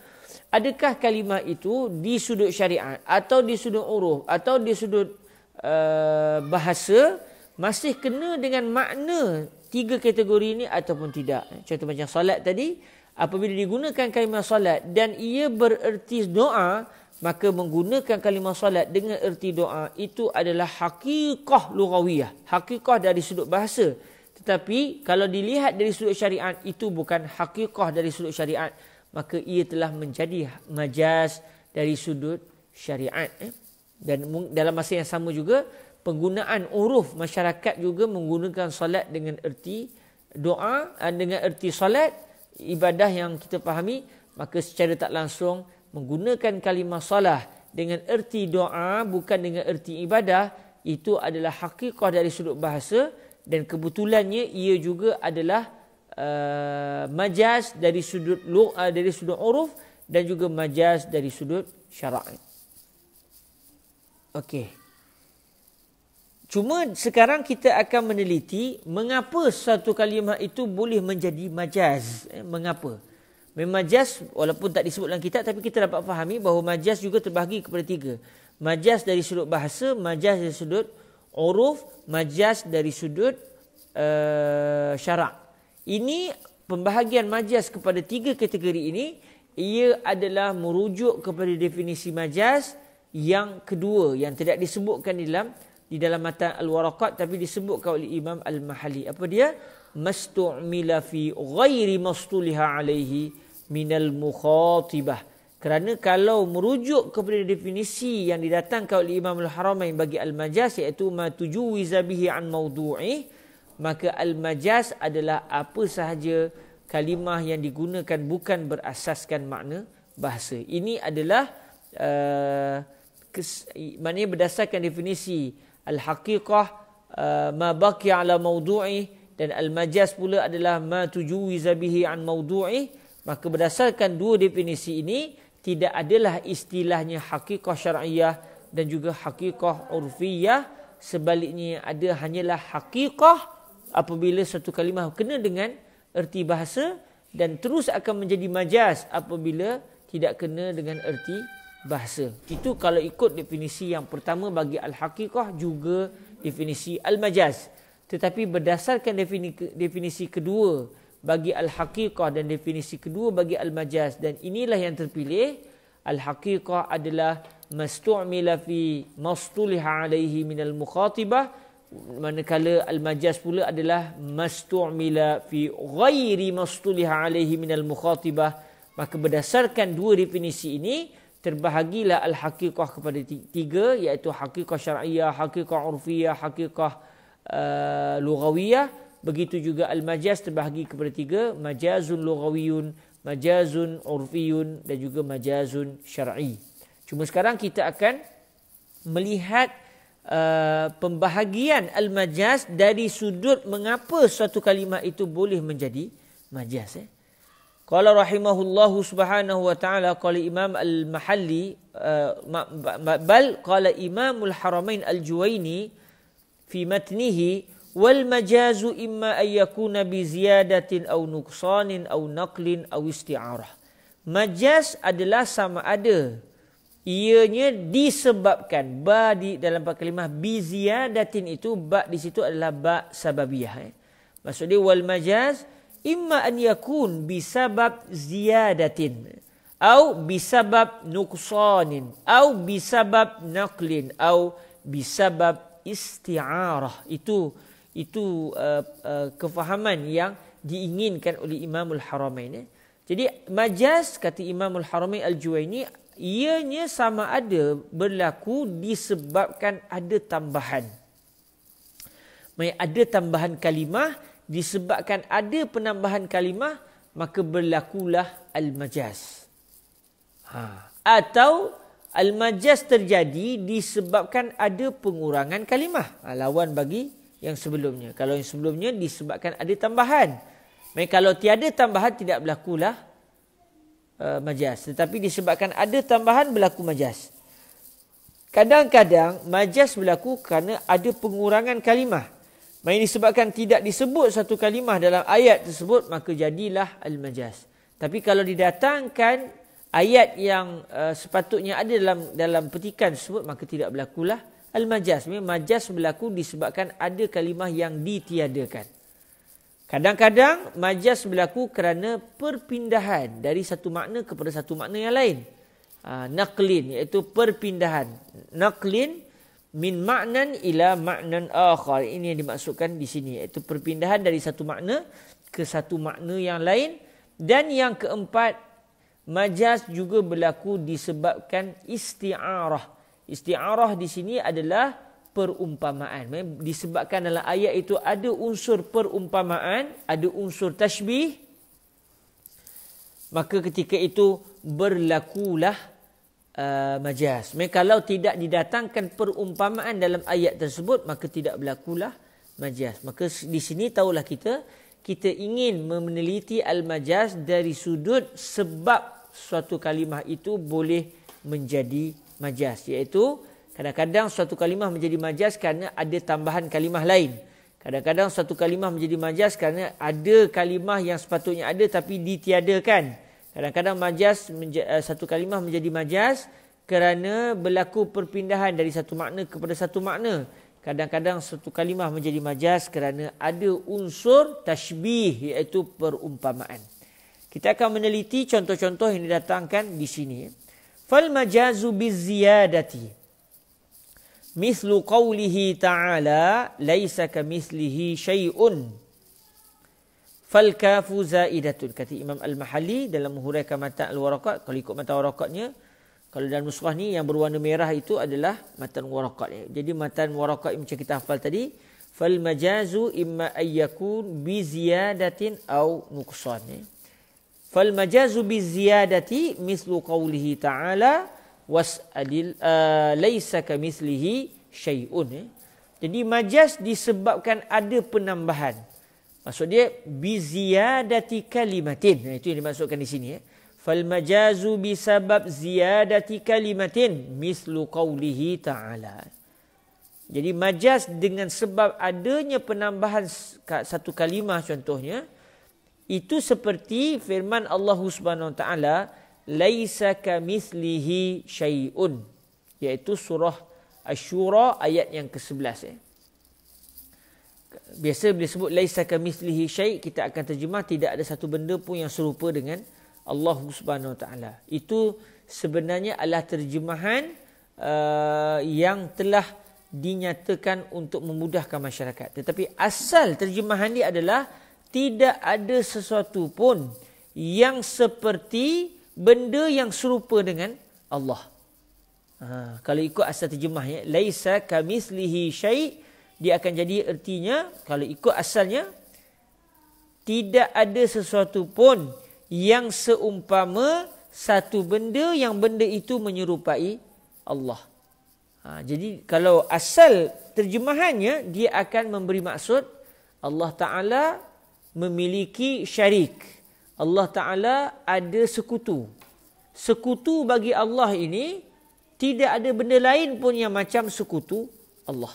A: adakah kalimah itu di sudut syariat atau di sudut uruf atau di sudut uh, bahasa masih kena dengan makna tiga kategori ini ataupun tidak contoh macam salat tadi apabila digunakan kalimah salat dan ia bererti doa maka menggunakan kalimah salat dengan erti doa itu adalah hakikah lurawiyah hakikah dari sudut bahasa tetapi kalau dilihat dari sudut syariat itu bukan hakikah dari sudut syariat maka ia telah menjadi majaz dari sudut syariat eh. dan dalam masa yang sama juga penggunaan uruf masyarakat juga menggunakan salat dengan erti doa eh, dengan erti salat ibadah yang kita fahami maka secara tak langsung menggunakan kalimah salah dengan erti doa bukan dengan erti ibadah itu adalah hakikat dari sudut bahasa dan kebetulannya ia juga adalah uh, majaz dari sudut lu'a uh, dari sudut uruf dan juga majaz dari sudut syara'i. Okey. Cuma sekarang kita akan meneliti mengapa satu kalimah itu boleh menjadi majaz. Eh, mengapa? Memang majas walaupun tak disebut dalam kitab tapi kita dapat fahami bahawa majas juga terbahagi kepada tiga. Majas dari sudut bahasa, majas dari sudut uruf, majas dari sudut uh, syarak. Ini pembahagian majas kepada tiga kategori ini ia adalah merujuk kepada definisi majas yang kedua yang tidak disebutkan di dalam di dalam matan al-waraqat tapi disebutkan oleh Imam Al-Mahali. Apa dia? mastu'mila fi ghairi mastuliha alaihi al mukhatibah. Kerana kalau merujuk kepada definisi yang didatangkan oleh Imam Al-Haramain bagi Al-Majaz iaitu ma tujuwiza bihi an mawdu'i maka Al-Majaz adalah apa sahaja kalimah yang digunakan bukan berasaskan makna bahasa. Ini adalah uh, maknanya berdasarkan definisi Al-Haqiqah uh, ma baki ala mawdu'i dan al-majaz pula adalah ma tujuwiza bihi an maudu'i maka berdasarkan dua definisi ini tidak adalah istilahnya hakikah syar'iyah dan juga hakikah urfiyah sebaliknya ada hanyalah hakikah apabila satu kalimah kena dengan erti bahasa dan terus akan menjadi majaz apabila tidak kena dengan erti bahasa. Itu kalau ikut definisi yang pertama bagi al-haqiqah juga definisi al-majaz tetapi berdasarkan definisi kedua bagi al-haqiqah dan definisi kedua bagi al-majaz dan inilah yang terpilih al-haqiqah adalah mastu'mila fi mastuliha alaihi min al-mukhatibah manakala al-majaz pula adalah mastu'mila fi ghairi mastuliha alaihi min al-mukhatibah maka berdasarkan dua definisi ini terbahagilah al-haqiqah kepada tiga iaitu haqiqah syar'iyah haqiqah urfiyah haqiqah Uh, Lugawiyah, begitu juga al-majaz terbahagi kepada tiga majazun lugawiyun, majazun urfiyun dan juga majazun syar'i cuma sekarang kita akan melihat uh, pembahagian al-majaz dari sudut mengapa suatu kalimah itu boleh menjadi majaz eh qala rahimahullahu subhanahu wa taala qala imam al-mahalli uh, bal qala imamul haramain al-juwaini fi matnihi wal majazu imma an yakuna bi ziyadatin aw nuqsanin aw naqlin aw isti'arah. Majaz adalah sama ada ianya disebabkan ba di dalam perkalimah bi ziyadatin itu ba di situ adalah ba sababiyah. Eh. Maksud dia wal majaz imma an yakun bi sabab ziyadatin au bi sabab nuqsanin au bi sabab naqlin au bi sabab isti'arah itu itu uh, uh, kefahaman yang diinginkan oleh Imamul Haramain ya. Jadi majaz kata Imamul Haramain Al-Juwayni ianya sama ada berlaku disebabkan ada tambahan. Maksudnya ada tambahan kalimah disebabkan ada penambahan kalimah maka berlakulah al-majaz. Ha. Atau Al-majaz terjadi disebabkan ada pengurangan kalimah. Ha, lawan bagi yang sebelumnya. Kalau yang sebelumnya disebabkan ada tambahan. Maka kalau tiada tambahan tidak berlakulah uh, majaz. Tetapi disebabkan ada tambahan berlaku majaz. Kadang-kadang majaz berlaku kerana ada pengurangan kalimah. Maka disebabkan tidak disebut satu kalimah dalam ayat tersebut maka jadilah al-majaz. Tapi kalau didatangkan ayat yang uh, sepatutnya ada dalam dalam petikan tersebut maka tidak berlakulah al-majaz. Memang majaz berlaku disebabkan ada kalimah yang ditiadakan. Kadang-kadang majaz berlaku kerana perpindahan dari satu makna kepada satu makna yang lain. Uh, naqlin iaitu perpindahan. Naqlin min ma'nan ila ma'nan akhar. Ini yang dimaksudkan di sini iaitu perpindahan dari satu makna ke satu makna yang lain. Dan yang keempat Majas juga berlaku disebabkan isti'arah. Isti'arah di sini adalah perumpamaan. Disebabkan dalam ayat itu ada unsur perumpamaan, ada unsur tashbih. Maka ketika itu berlakulah uh, majas. Kalau tidak didatangkan perumpamaan dalam ayat tersebut, maka tidak berlakulah majas. Maka di sini tahulah kita, kita ingin meneliti al-majas dari sudut sebab suatu kalimah itu boleh menjadi majas iaitu kadang-kadang suatu kalimah menjadi majas kerana ada tambahan kalimah lain kadang-kadang suatu kalimah menjadi majas kerana ada kalimah yang sepatutnya ada tapi ditiadakan kadang-kadang majas eh, satu kalimah menjadi majas kerana berlaku perpindahan dari satu makna kepada satu makna kadang-kadang satu kalimah menjadi majas kerana ada unsur tashbih iaitu perumpamaan kita akan meneliti contoh-contoh yang didatangkan di sini. Fal majazu biziyadati. Mislu qawlihi ta'ala laisa kamislihi syai'un. Fal kafu zaidatun. Kata Imam Al-Mahali dalam huraikan mata al-warakat. Kalau ikut mata warakatnya. Kalau dalam nusrah ni yang berwarna merah itu adalah matan warakat. Jadi matan warakat macam kita hafal tadi. Fal majazu imma ayyakun biziyadatin au nuqsan. Eh. Fal majazu bi ziyadati mislu qawlihi ta'ala was'alil uh, laisa kamislihi syai'un. Eh. Jadi majaz disebabkan ada penambahan. Maksud dia bi ziyadati kalimatin. itu yang dimaksudkan di sini ya. Eh. Fal majazu bi sabab ziyadati kalimatin mislu qawlihi ta'ala. Jadi majaz dengan sebab adanya penambahan satu kalimah contohnya itu seperti firman Allah Subhanahu Wa Taala laisa kamithlihi syai'un iaitu surah asy-syura ayat yang ke-11 ya. Eh. Biasa bila sebut laisa kamithlihi syai' kita akan terjemah tidak ada satu benda pun yang serupa dengan Allah Subhanahu Wa Taala. Itu sebenarnya adalah terjemahan uh, yang telah dinyatakan untuk memudahkan masyarakat. Tetapi asal terjemahan ini adalah tidak ada sesuatu pun yang seperti benda yang serupa dengan Allah. Ha, kalau ikut asal terjemahnya, laisa kamislihi syai, dia akan jadi ertinya kalau ikut asalnya tidak ada sesuatu pun yang seumpama satu benda yang benda itu menyerupai Allah. Ha, jadi kalau asal terjemahannya dia akan memberi maksud Allah Ta'ala memiliki syarik. Allah Ta'ala ada sekutu. Sekutu bagi Allah ini tidak ada benda lain pun yang macam sekutu Allah.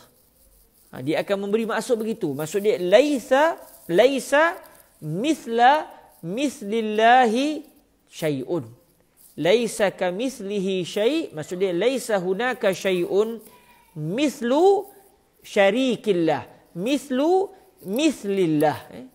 A: Ha, dia akan memberi maksud begitu. Maksud dia, Laisa, Laisa mithla mithlillahi syai'un. Laisa ka mithlihi syai' Maksud dia, Laisa hunaka syai'un mithlu syarikillah. Mithlu mithlillah. Eh?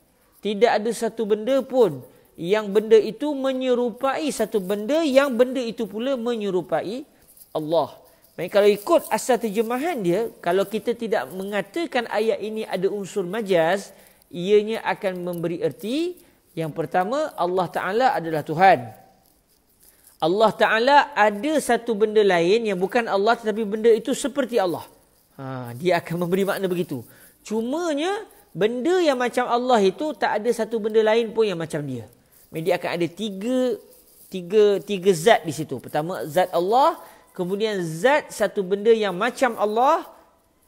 A: tidak ada satu benda pun yang benda itu menyerupai satu benda yang benda itu pula menyerupai Allah. Jadi kalau ikut asal terjemahan dia, kalau kita tidak mengatakan ayat ini ada unsur majaz, ianya akan memberi erti yang pertama Allah Taala adalah Tuhan. Allah Taala ada satu benda lain yang bukan Allah tetapi benda itu seperti Allah. Ha, dia akan memberi makna begitu. Cumanya nya benda yang macam Allah itu tak ada satu benda lain pun yang macam dia. Jadi akan ada tiga tiga tiga zat di situ. Pertama zat Allah, kemudian zat satu benda yang macam Allah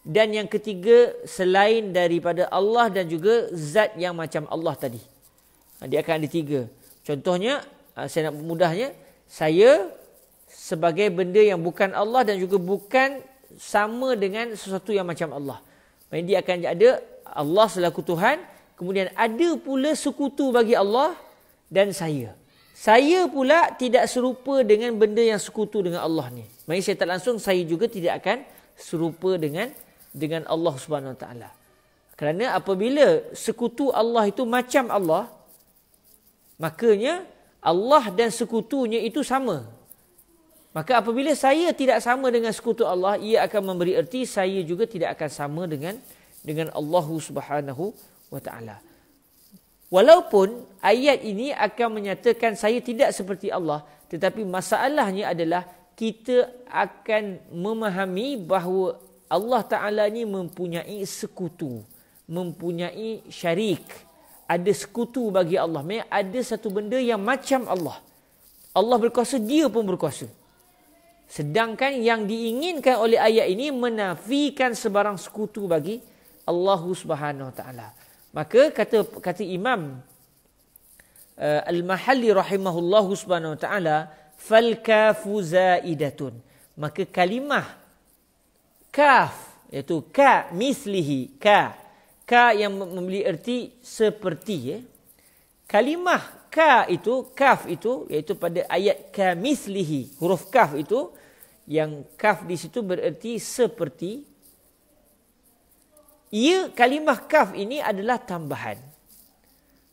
A: dan yang ketiga selain daripada Allah dan juga zat yang macam Allah tadi. Ha, dia akan ada tiga. Contohnya ha, saya nak mudahnya saya sebagai benda yang bukan Allah dan juga bukan sama dengan sesuatu yang macam Allah. Jadi akan ada Allah selaku Tuhan. Kemudian ada pula sekutu bagi Allah dan saya. Saya pula tidak serupa dengan benda yang sekutu dengan Allah ni. Maksudnya saya tak langsung saya juga tidak akan serupa dengan dengan Allah Subhanahu Wa Taala. Kerana apabila sekutu Allah itu macam Allah, makanya Allah dan sekutunya itu sama. Maka apabila saya tidak sama dengan sekutu Allah, ia akan memberi erti saya juga tidak akan sama dengan dengan Allah Subhanahu wa taala. Walaupun ayat ini akan menyatakan saya tidak seperti Allah, tetapi masalahnya adalah kita akan memahami bahawa Allah Taala ni mempunyai sekutu, mempunyai syarik. Ada sekutu bagi Allah. Memang ada satu benda yang macam Allah. Allah berkuasa, dia pun berkuasa. Sedangkan yang diinginkan oleh ayat ini menafikan sebarang sekutu bagi Allah. Allah Subhanahu Wa Taala. Maka kata kata Imam uh, Al-Mahalli rahimahullah Subhanahu Wa Taala fal kafu zaidatun. Maka kalimah kaf iaitu ka mislihi ka ka yang memberi erti seperti ya. Kalimah ka itu kaf itu iaitu pada ayat ka mislihi huruf kaf itu yang kaf di situ bererti seperti ia kalimah kaf ini adalah tambahan.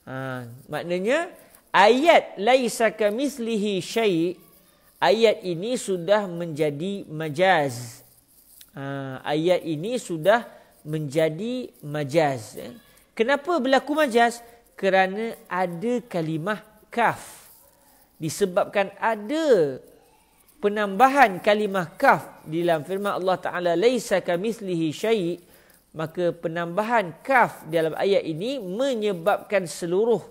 A: Ha, maknanya ayat laisa kamislihi syai' ayat ini sudah menjadi majaz. Ha, ayat ini sudah menjadi majaz. Ya. Kenapa berlaku majaz? Kerana ada kalimah kaf. Disebabkan ada penambahan kalimah kaf di dalam firman Allah Taala laisa kamislihi syai' maka penambahan kaf dalam ayat ini menyebabkan seluruh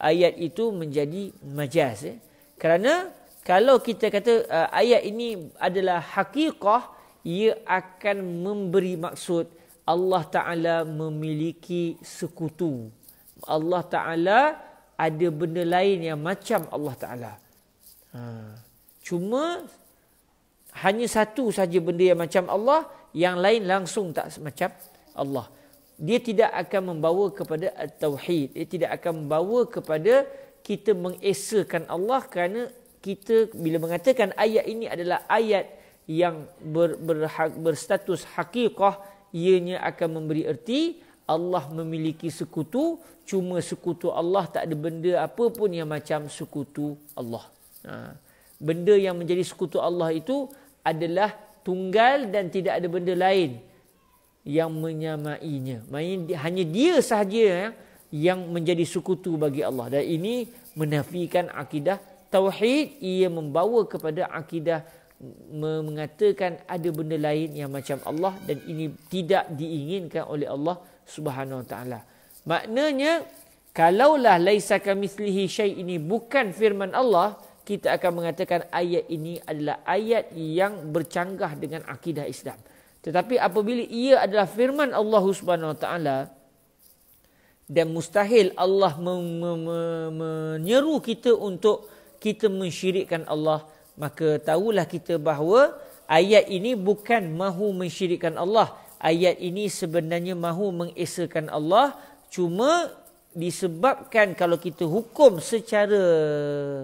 A: ayat itu menjadi majaz ya. kerana kalau kita kata uh, ayat ini adalah hakikah ia akan memberi maksud Allah taala memiliki sekutu Allah taala ada benda lain yang macam Allah taala ha cuma hanya satu saja benda yang macam Allah, yang lain langsung tak macam Allah. Dia tidak akan membawa kepada tauhid. Dia tidak akan membawa kepada kita mengesakan Allah kerana kita bila mengatakan ayat ini adalah ayat yang ber, ber, ber, berstatus hakikah ianya akan memberi erti Allah memiliki sekutu cuma sekutu Allah tak ada benda apa pun yang macam sekutu Allah. Ha. Benda yang menjadi sekutu Allah itu adalah tunggal dan tidak ada benda lain yang menyamainya. Maksudnya hanya dia sahaja ya, yang menjadi sekutu bagi Allah. Dan ini menafikan akidah tauhid, ia membawa kepada akidah mengatakan ada benda lain yang macam Allah dan ini tidak diinginkan oleh Allah Subhanahu Wa Taala. Maknanya kalaulah laisa kamitslihi syai ini bukan firman Allah, kita akan mengatakan ayat ini adalah ayat yang bercanggah dengan akidah Islam. Tetapi apabila ia adalah firman Allah Subhanahu Wa Taala dan mustahil Allah menyeru kita untuk kita mensyirikkan Allah, maka tahulah kita bahawa ayat ini bukan mahu mensyirikkan Allah. Ayat ini sebenarnya mahu mengesakan Allah cuma disebabkan kalau kita hukum secara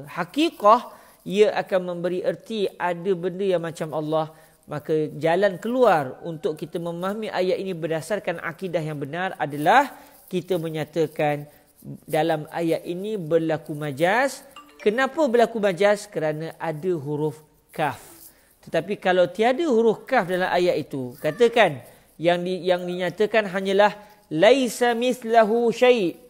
A: hakikah ia akan memberi erti ada benda yang macam Allah maka jalan keluar untuk kita memahami ayat ini berdasarkan akidah yang benar adalah kita menyatakan dalam ayat ini berlaku majaz kenapa berlaku majaz kerana ada huruf kaf tetapi kalau tiada huruf kaf dalam ayat itu katakan yang di, yang dinyatakan hanyalah laisa mislahu syai'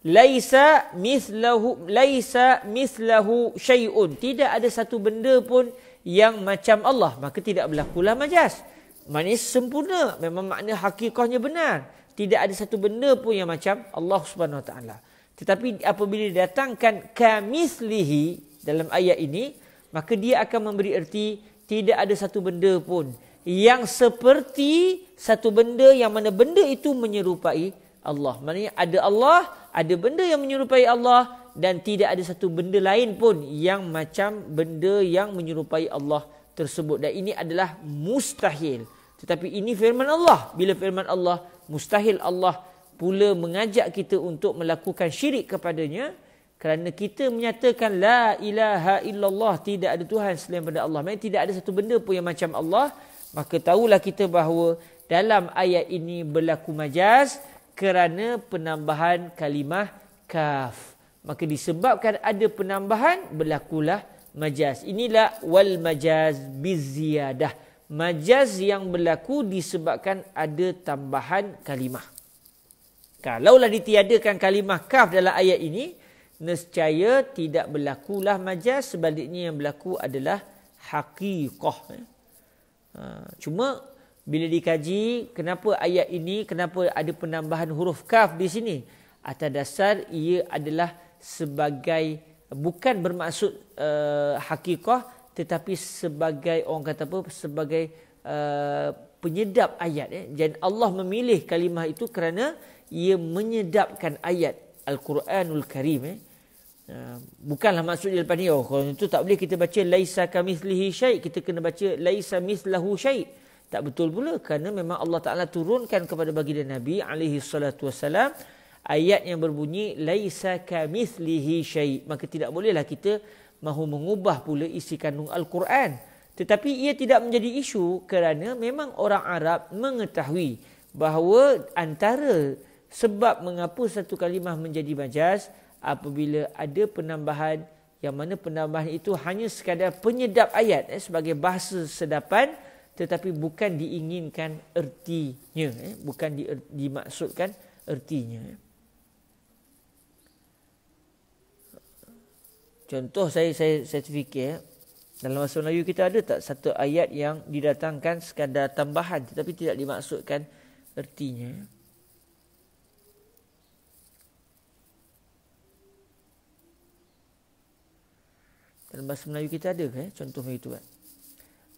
A: laisa mislahu laisa mislahu syai'un tidak ada satu benda pun yang macam Allah maka tidak lah majas manis sempurna memang makna hakikatnya benar tidak ada satu benda pun yang macam Allah Subhanahu Taala tetapi apabila didatangkan kamislihi dalam ayat ini maka dia akan memberi erti tidak ada satu benda pun yang seperti satu benda yang mana benda itu menyerupai Allah maknanya ada Allah ada benda yang menyerupai Allah dan tidak ada satu benda lain pun yang macam benda yang menyerupai Allah tersebut dan ini adalah mustahil tetapi ini firman Allah bila firman Allah mustahil Allah pula mengajak kita untuk melakukan syirik kepadanya kerana kita menyatakan la ilaha illallah tidak ada tuhan selain pada Allah maknanya tidak ada satu benda pun yang macam Allah maka tahulah kita bahawa dalam ayat ini berlaku majaz kerana penambahan kalimah kaf. Maka disebabkan ada penambahan, berlakulah majaz. Inilah wal majaz biziyadah. Majaz yang berlaku disebabkan ada tambahan kalimah. Kalaulah ditiadakan kalimah kaf dalam ayat ini, nescaya tidak berlakulah majaz. Sebaliknya yang berlaku adalah haqiqah. Ha, cuma bila dikaji kenapa ayat ini kenapa ada penambahan huruf kaf di sini atas dasar ia adalah sebagai bukan bermaksud uh, hakikah tetapi sebagai orang kata apa sebagai uh, penyedap ayat eh dan Allah memilih kalimah itu kerana ia menyedapkan ayat al-Quranul Karim eh Uh, bukanlah maksud dia lepas ni oh kalau itu tak boleh kita baca laisa kamislihi syai kita kena baca laisa mislahu syai tak betul pula kerana memang Allah Taala turunkan kepada baginda Nabi alaihi salatu wasalam ayat yang berbunyi laisa kamithlihi syai maka tidak bolehlah kita mahu mengubah pula isi kandung al-Quran tetapi ia tidak menjadi isu kerana memang orang Arab mengetahui bahawa antara sebab mengapa satu kalimah menjadi majaz apabila ada penambahan yang mana penambahan itu hanya sekadar penyedap ayat eh, sebagai bahasa sedapan tetapi bukan diinginkan ertinya eh? bukan di, dimaksudkan ertinya eh. contoh saya saya saya fikir eh. dalam bahasa Melayu kita ada tak satu ayat yang didatangkan sekadar tambahan tetapi tidak dimaksudkan ertinya eh. dalam bahasa Melayu kita ada ke eh? contoh itu kan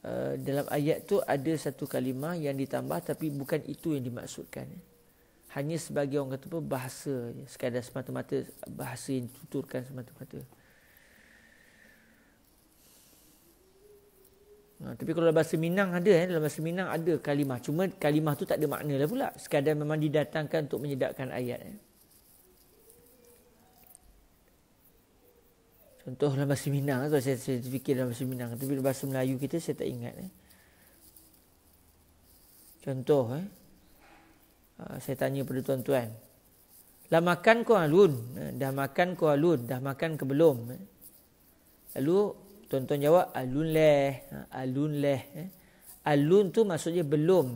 A: Eh, dalam ayat tu ada satu kalimah yang ditambah tapi bukan itu yang dimaksudkan. Hanya sebagai orang kata apa bahasa je. Sekadar semata-mata bahasa yang tuturkan semata-mata. Ha, tapi kalau bahasa Minang ada eh dalam bahasa Minang ada kalimah cuma kalimah tu tak ada makna lah pula sekadar memang didatangkan untuk menyedapkan ayat eh. Contoh dalam bahasa Minang tu saya, saya fikir dalam bahasa Minang Tapi dalam bahasa Melayu kita saya tak ingat eh. Contoh eh. Ah, saya tanya pada tuan-tuan Dah makan ke alun? Eh, dah makan ke alun? Dah makan ke belum? Eh. Lalu tuan-tuan jawab alun leh ha, Alun leh eh. Alun tu maksudnya belum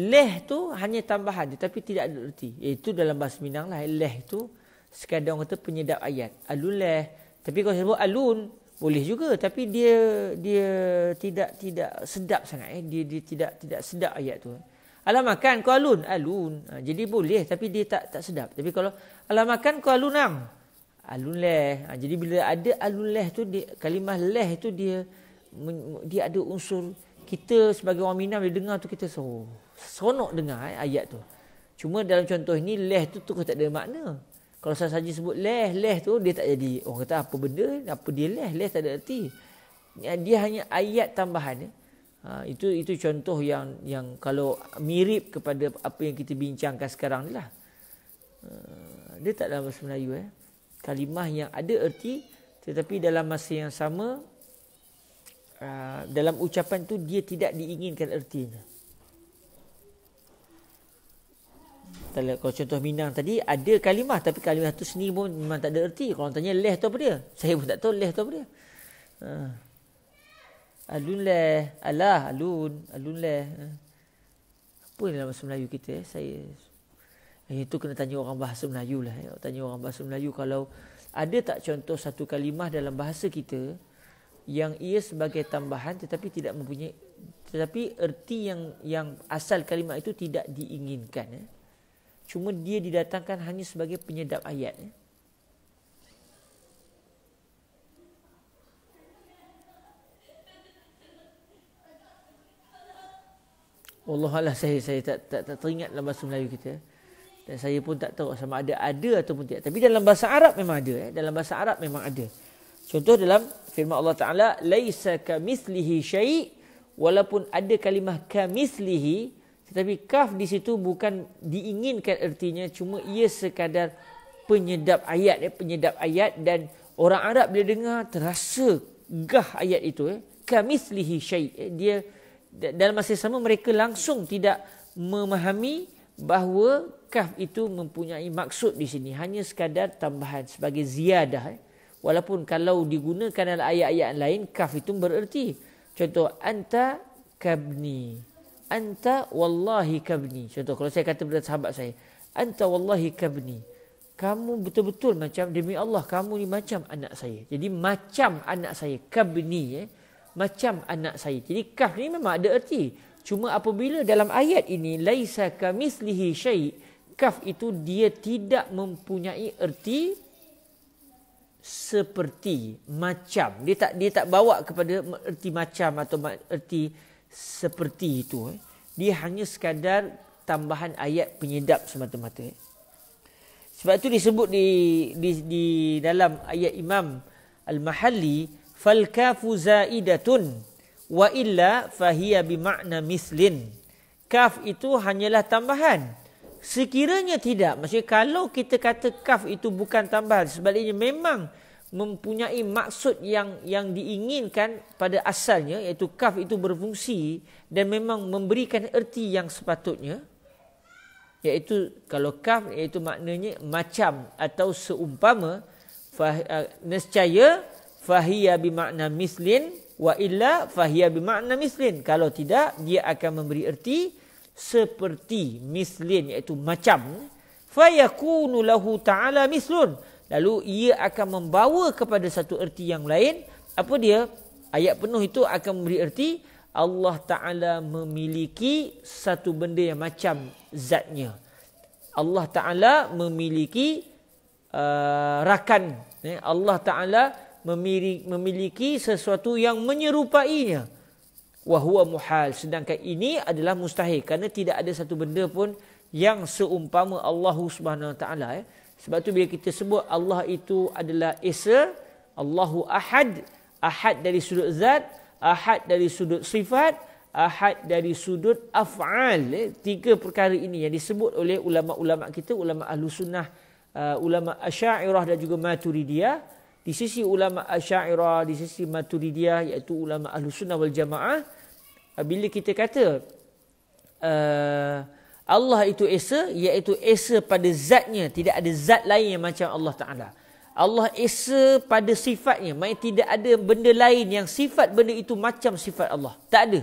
A: Leh tu hanya tambahan dia tapi tidak ada erti Itu dalam bahasa Minang lah Leh tu sekadar orang kata penyedap ayat Alun leh tapi kalau saya sebut alun boleh juga tapi dia dia tidak tidak sedap sangat eh dia dia tidak tidak sedap ayat tu. Alam makan kau alun alun. Ha, jadi boleh tapi dia tak tak sedap. Tapi kalau alam makan kau alunang. Alun leh. Ha, jadi bila ada alun leh tu dia, kalimah leh tu dia dia ada unsur kita sebagai orang Minang bila dengar tu kita seronok dengar eh, ayat tu. Cuma dalam contoh ini leh tu terus tak ada makna. Kalau saya saja sebut leh, leh tu dia tak jadi. Orang kata apa benda, apa dia leh, leh tak ada erti. Ya, dia hanya ayat tambahan. Ya? Ha, itu itu contoh yang yang kalau mirip kepada apa yang kita bincangkan sekarang ni lah. Uh, dia tak dalam bahasa Melayu. ya. Kalimah yang ada erti tetapi dalam masa yang sama uh, dalam ucapan tu dia tidak diinginkan ertinya. kalau contoh Minang tadi ada kalimah tapi kalimah tu sendiri pun memang tak ada erti. Kalau orang tanya leh tu apa dia? Saya pun tak tahu leh tu apa dia. Ha. Alun leh, Allah, alun, alun leh. Ha. Apa ni dalam bahasa Melayu kita? Eh? Saya eh, itu kena tanya orang bahasa Melayu lah. Eh. Tanya orang bahasa Melayu kalau ada tak contoh satu kalimah dalam bahasa kita yang ia sebagai tambahan tetapi tidak mempunyai tetapi erti yang yang asal kalimah itu tidak diinginkan eh? Cuma dia didatangkan hanya sebagai penyedap ayat. Ya. Allah Allah saya saya tak, tak tak teringat dalam bahasa Melayu kita. Ya. Dan saya pun tak tahu sama ada ada ataupun tidak. Tapi dalam bahasa Arab memang ada. Eh? Dalam bahasa Arab memang ada. Contoh dalam firman Allah Ta'ala. Laisa kamislihi syai' Walaupun ada kalimah kamislihi. Syai' Tetapi kaf di situ bukan diinginkan ertinya cuma ia sekadar penyedap ayat ya penyedap ayat dan orang Arab bila dengar terasa gah ayat itu ya kamithlihi syai eh. dia dalam masa sama mereka langsung tidak memahami bahawa kaf itu mempunyai maksud di sini hanya sekadar tambahan sebagai ziyadah ya. walaupun kalau digunakan dalam ayat-ayat lain kaf itu bererti contoh anta kabni anta wallahi kabni contoh kalau saya kata kepada sahabat saya anta wallahi kabni kamu betul-betul macam demi Allah kamu ni macam anak saya jadi macam anak saya kabni eh macam anak saya jadi kah ni memang ada erti cuma apabila dalam ayat ini laisa kamislihi syai kaf itu dia tidak mempunyai erti seperti macam dia tak dia tak bawa kepada erti macam atau erti seperti itu. Eh. Dia hanya sekadar tambahan ayat penyedap semata-mata. Eh. Sebab itu disebut di, di, di dalam ayat Imam Al-Mahalli, فَالْكَافُ زَائِدَةٌ وَإِلَّا فَهِيَ بِمَعْنَ مِثْلٍ Kaf itu hanyalah tambahan. Sekiranya tidak, maksudnya kalau kita kata kaf itu bukan tambahan, sebaliknya memang mempunyai maksud yang yang diinginkan pada asalnya iaitu kaf itu berfungsi dan memang memberikan erti yang sepatutnya iaitu kalau kaf iaitu maknanya macam atau seumpama fah, uh, nescaya fahiya bi makna mislin wa illa fahiya bi makna mislin kalau tidak dia akan memberi erti seperti mislin iaitu macam fayakunu lahu ta'ala mislun lalu ia akan membawa kepada satu erti yang lain apa dia ayat penuh itu akan memberi erti Allah taala memiliki satu benda yang macam zatnya Allah taala memiliki uh, rakan eh, Allah taala memiliki sesuatu yang menyerupainya wa muhal sedangkan ini adalah mustahil kerana tidak ada satu benda pun yang seumpama Allah Subhanahu taala eh. Sebab tu bila kita sebut Allah itu adalah Esa, Allahu Ahad, Ahad dari sudut zat, Ahad dari sudut sifat, Ahad dari sudut af'al. Eh. Tiga perkara ini yang disebut oleh ulama-ulama kita, ulama ahlu sunnah, uh, ulama asyairah dan juga maturidiyah. Di sisi ulama asyairah, di sisi maturidiyah iaitu ulama ahlu sunnah wal jamaah. Uh, bila kita kata... Uh, Allah itu esa iaitu esa pada zatnya tidak ada zat lain yang macam Allah Taala Allah esa pada sifatnya maknanya tidak ada benda lain yang sifat benda itu macam sifat Allah tak ada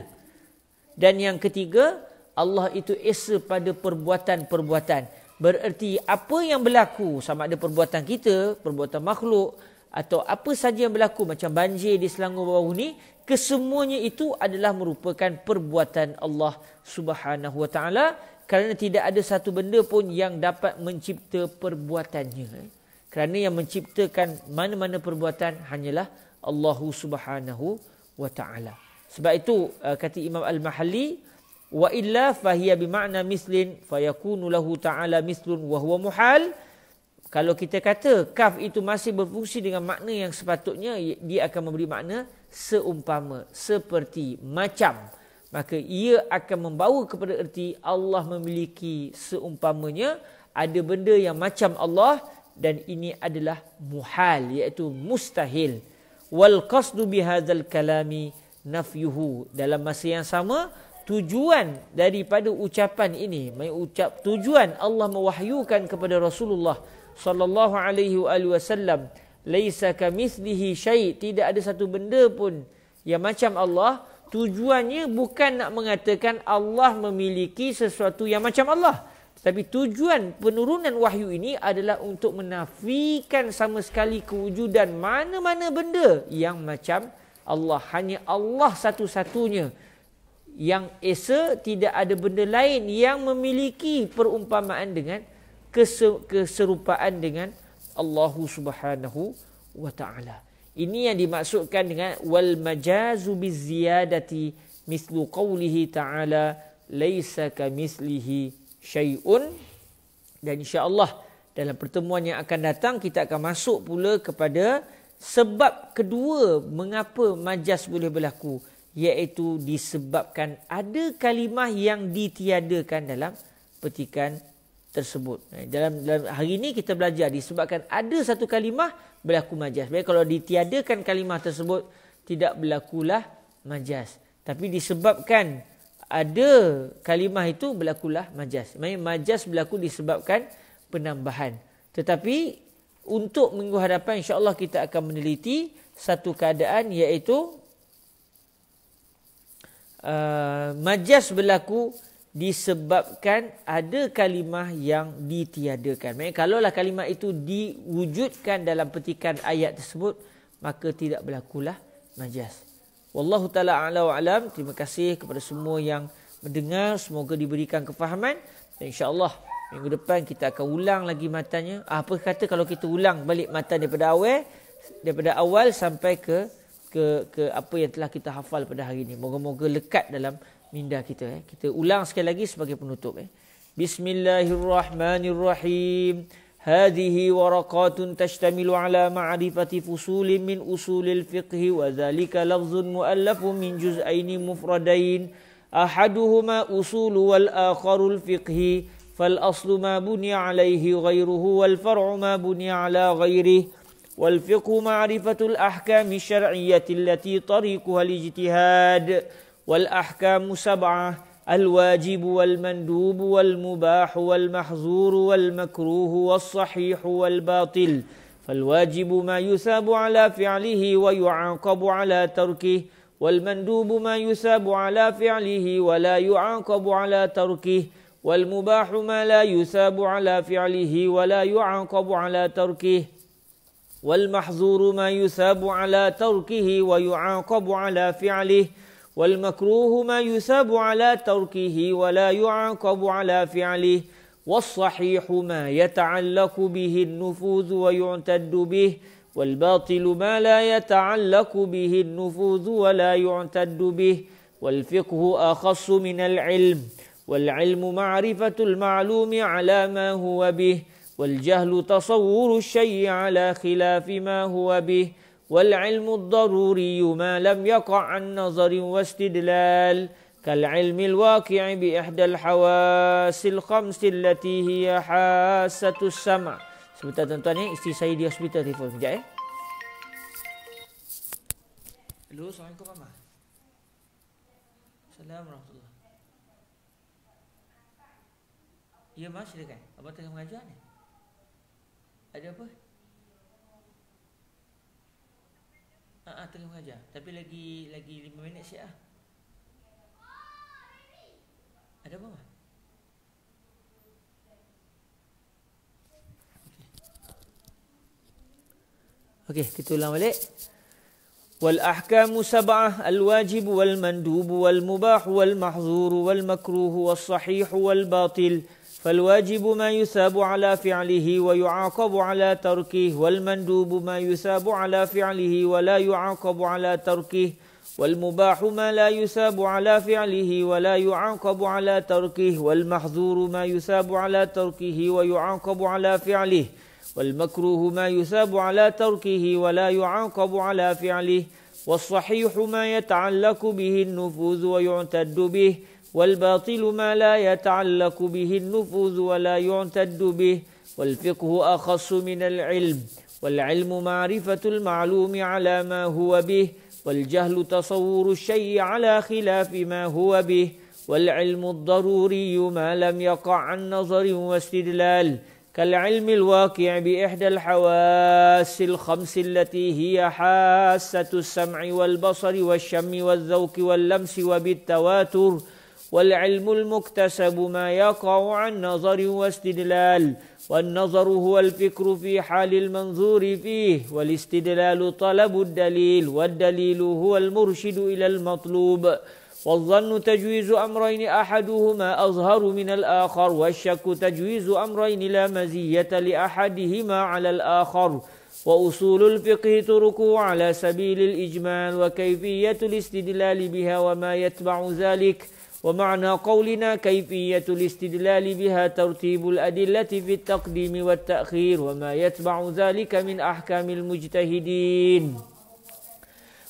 A: dan yang ketiga Allah itu esa pada perbuatan-perbuatan bererti apa yang berlaku sama ada perbuatan kita perbuatan makhluk atau apa saja yang berlaku macam banjir di Selangor bawah ni kesemuanya itu adalah merupakan perbuatan Allah Subhanahu wa taala kerana tidak ada satu benda pun yang dapat mencipta perbuatannya kerana yang menciptakan mana-mana perbuatan hanyalah Allah Subhanahu wa taala sebab itu uh, kata Imam Al-Mahalli wa illa fahiya bima'na mislin fayakunu lahu ta'ala mislun wa huwa muhal kalau kita kata kaf itu masih berfungsi dengan makna yang sepatutnya dia akan memberi makna seumpama seperti macam maka ia akan membawa kepada erti Allah memiliki seumpamanya ada benda yang macam Allah dan ini adalah muhal iaitu mustahil wal qasdu bihadzal kalami nafyuhu dalam masa yang sama tujuan daripada ucapan ini ucap tujuan Allah mewahyukan kepada Rasulullah sallallahu alaihi wasallam laisa kamithlihi syai tidak ada satu benda pun yang macam Allah tujuannya bukan nak mengatakan Allah memiliki sesuatu yang macam Allah. tapi tujuan penurunan wahyu ini adalah untuk menafikan sama sekali kewujudan mana-mana benda yang macam Allah. Hanya Allah satu-satunya yang esa tidak ada benda lain yang memiliki perumpamaan dengan keserupaan dengan Allah Subhanahu wa taala. Ini yang dimaksudkan dengan wal majazu biziyadati mislu qawlihi ta'ala laysa kamislihi syai'un. Dan insya Allah dalam pertemuan yang akan datang kita akan masuk pula kepada sebab kedua mengapa majaz boleh berlaku. Iaitu disebabkan ada kalimah yang ditiadakan dalam petikan tersebut. Dalam, dalam hari ini kita belajar disebabkan ada satu kalimah berlaku majas. Baik kalau ditiadakan kalimah tersebut tidak berlakulah majas. Tapi disebabkan ada kalimah itu berlakulah majas. Maksudnya majas berlaku disebabkan penambahan. Tetapi untuk minggu hadapan insya-Allah kita akan meneliti satu keadaan iaitu uh, majas berlaku disebabkan ada kalimah yang ditiadakan. Maksudnya, kalaulah kalimah itu diwujudkan dalam petikan ayat tersebut, maka tidak berlakulah majas. Wallahu ta'ala ala wa alam. Terima kasih kepada semua yang mendengar. Semoga diberikan kefahaman. Dan insyaAllah minggu depan kita akan ulang lagi matanya. Ah, apa kata kalau kita ulang balik mata daripada awal, daripada awal sampai ke ke ke apa yang telah kita hafal pada hari ini. Moga-moga lekat dalam minda kita eh. Kita ulang sekali lagi sebagai penutup eh. Bismillahirrahmanirrahim. Hadhihi waraqatun tashtamilu ala ma'rifati fusulin min usulil fiqhi wa dhalika lafzun mu'allafun min juz'aini mufradain ahaduhuma usulu wal akharul fiqhi fal aslu ma bunya alaihi ghairuhu wal far'u ma bunya ala ghairihi wal fiqhu ma'rifatul ahkami syar'iyyati allati tariquha al والأحكام سبعة الواجب والمندوب والمباح والمحظور والمكروه والصحيح والباطل فالواجب ما يثاب على فعله ويعاقب على تركه والمندوب ما يثاب على فعله ولا يعاقب على تركه والمباح ما لا يثاب على فعله ولا يعاقب على تركه والمحظور ما يثاب على تركه ويعاقب على فعله والمكروه ما يثاب على تركه ولا يعاقب على فعله والصحيح ما يتعلق به النفوذ ويعتد به والباطل ما لا يتعلق به النفوذ ولا يعتد به والفقه أخص من العلم والعلم معرفة المعلوم على ما هو به والجهل تصور الشيء على خلاف ما هو به والعلم الضروري ما لم يقع عن نظر واستدلال كالعلم الواقع بإحدى الحواس الخمس التي هي حاسة السمع Sebentar tuan-tuan ya, isteri saya di hospital telefon sekejap eh. Hello, Assalamualaikum Mama. Assalamualaikum warahmatullahi Ya Mas, silakan. Abang tengah mengajar ni? Ada apa? Ah, uh ah, aja. Tapi lagi lagi 5 minit siap ah. Ada apa? Okay. kita ulang balik. mubah wal-mahzur, wal-makruh, wal-sa'hih, wal-ba'til. فالواجب ما يثاب على فعله ويعاقب على تركه والمندوب ما يثاب على فعله ولا يعاقب على تركه والمباح ما لا يثاب على فعله ولا يعاقب على تركه والمحظور ما يثاب على تركه ويعاقب على فعله والمكروه ما يثاب على تركه ولا يعاقب على فعله والصحيح ما يتعلق به النفوذ ويعتد به والباطل ما لا يتعلق به النفوذ ولا يعتد به والفقه أخص من العلم والعلم معرفة المعلوم على ما هو به والجهل تصور الشيء على خلاف ما هو به والعلم الضروري ما لم يقع عن نظر واستدلال كالعلم الواقع بإحدى الحواس الخمس التي هي حاسة السمع والبصر والشم والذوق واللمس وبالتواتر والعلم المكتسب ما يقع عن نظر واستدلال والنظر هو الفكر في حال المنظور فيه والاستدلال طلب الدليل والدليل هو المرشد إلى المطلوب والظن تجويز أمرين أحدهما أظهر من الآخر والشك تجويز أمرين لا مزية لأحدهما على الآخر وأصول الفقه تركه على سبيل الإجمال وكيفية الاستدلال بها وما يتبع ذلك ومعنى قولنا كيفية الاستدلال بها ترتيب الأدلة في التقديم والتأخير وما يتبع ذلك من أحكام المجتهدين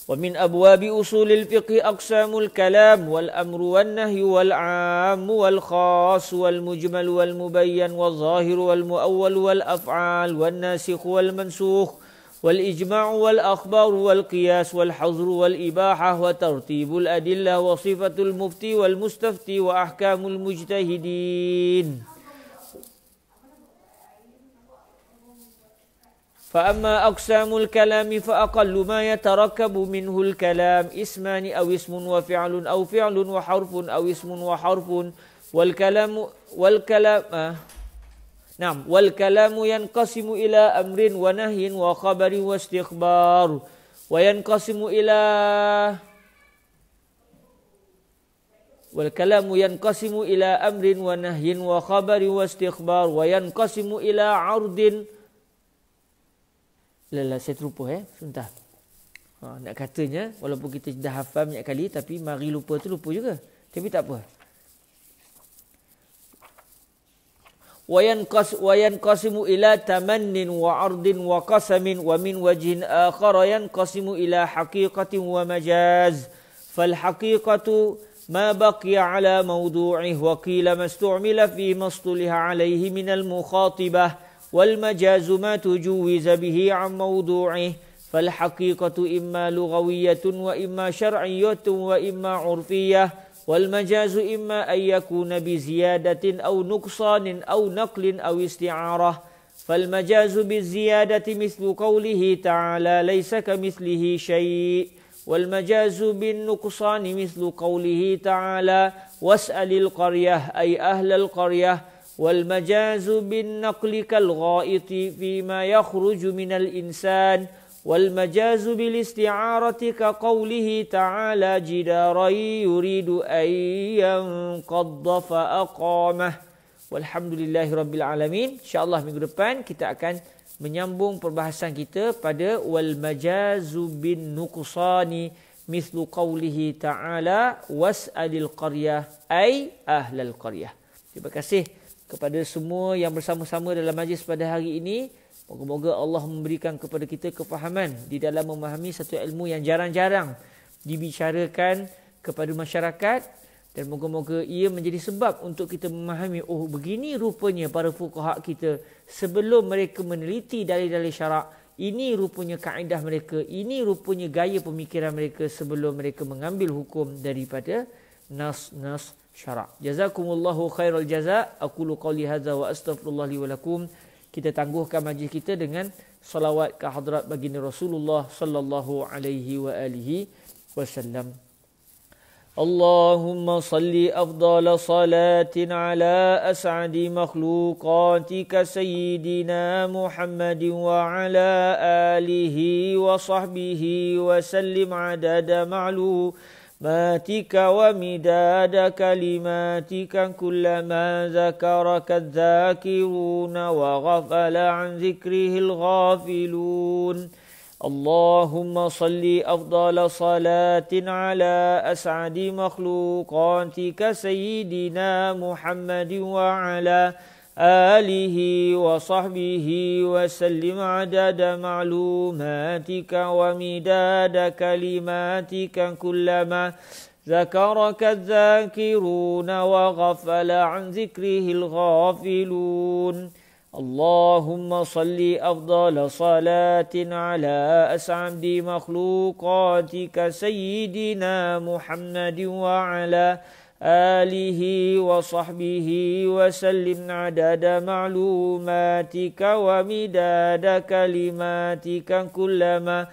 A: ومن أبواب أصول الفقه أقسام الكلام والأمر والنهي والعام والخاص والمجمل والمبين والظاهر والمؤول والأفعال والناسخ والمنسوخ والإجماع والأخبار والقياس والحظر والإباحة وترتيب الأدلة وصفة المفتي والمستفتي وأحكام المجتهدين فأما أقسام الكلام فأقل ما يتركب منه الكلام اسمان أو اسم وفعل أو فعل وحرف أو اسم وحرف والكلام والكلام آه Nah, wal kalamu yanqasimu ila amrin wa nahyin wa khabarin wa istikhbar wa yanqasimu ila wal kalamu yanqasimu ila amrin wa nahyin wa khabarin wa istikhbar wa yanqasimu ila ardin lala saya terlupa eh sudah ha, nak katanya walaupun kita dah hafal banyak kali tapi mari lupa tu lupa juga tapi tak apa وينقص وينقسم إلى تمن وعرض وقسم ومن وجه آخر ينقسم إلى حقيقة ومجاز فالحقيقة ما بقي على موضوعه وقيل ما استعمل فيما اصطلح عليه من المخاطبة والمجاز ما تجوز به عن موضوعه فالحقيقة إما لغوية وإما شرعية وإما عرفية والمجاز إما أن يكون بزيادة أو نقصان أو نقل أو استعارة فالمجاز بالزيادة مثل قوله تعالى ليس كمثله شيء والمجاز بالنقصان مثل قوله تعالى واسأل القرية أي أهل القرية والمجاز بالنقل كالغائط فيما يخرج من الإنسان والمجاز بالاستعارة كقوله تعالى جداري يريد أن ينقض فأقامه والحمد لله رب العالمين إن شاء الله minggu depan kita akan menyambung perbahasan kita pada والمجاز بالنقصان مثل قوله تعالى واسأل القرية أي أهل القرية Terima kasih kepada semua yang bersama-sama dalam majlis pada hari ini. Moga-moga Allah memberikan kepada kita kefahaman di dalam memahami satu ilmu yang jarang-jarang dibicarakan kepada masyarakat dan moga-moga ia menjadi sebab untuk kita memahami oh begini rupanya para fuqaha kita sebelum mereka meneliti dari dalil syarak ini rupanya kaedah mereka ini rupanya gaya pemikiran mereka sebelum mereka mengambil hukum daripada nas-nas syarak jazakumullahu khairul jazaa Aku qawli hadza wa astaghfirullah li wa lakum kita tangguhkan majlis kita dengan salawat ke hadrat baginda Rasulullah sallallahu alaihi wa alihi wasallam. اللهم صل افضل صلاه على اسعد wa ala alihi وعلى اله وصحبه وسلم عدد معلوم ماتك ومداد كلماتك كلما ذكرك الذاكرون وغفل عن ذكره الغافلون اللهم صل أفضل صلاة على أسعد مخلوقاتك سيدنا محمد وعلى آله آله وصحبه وسلم عدد معلوماتك ومداد كلماتك كلما ذكرك الذاكرون وغفل عن ذكره الغافلون اللهم صل أفضل صلاة على أسعد مخلوقاتك سيدنا محمد وعلى آله آله وصحبه وسلم عدد معلوماتك ومداد كلماتك كلما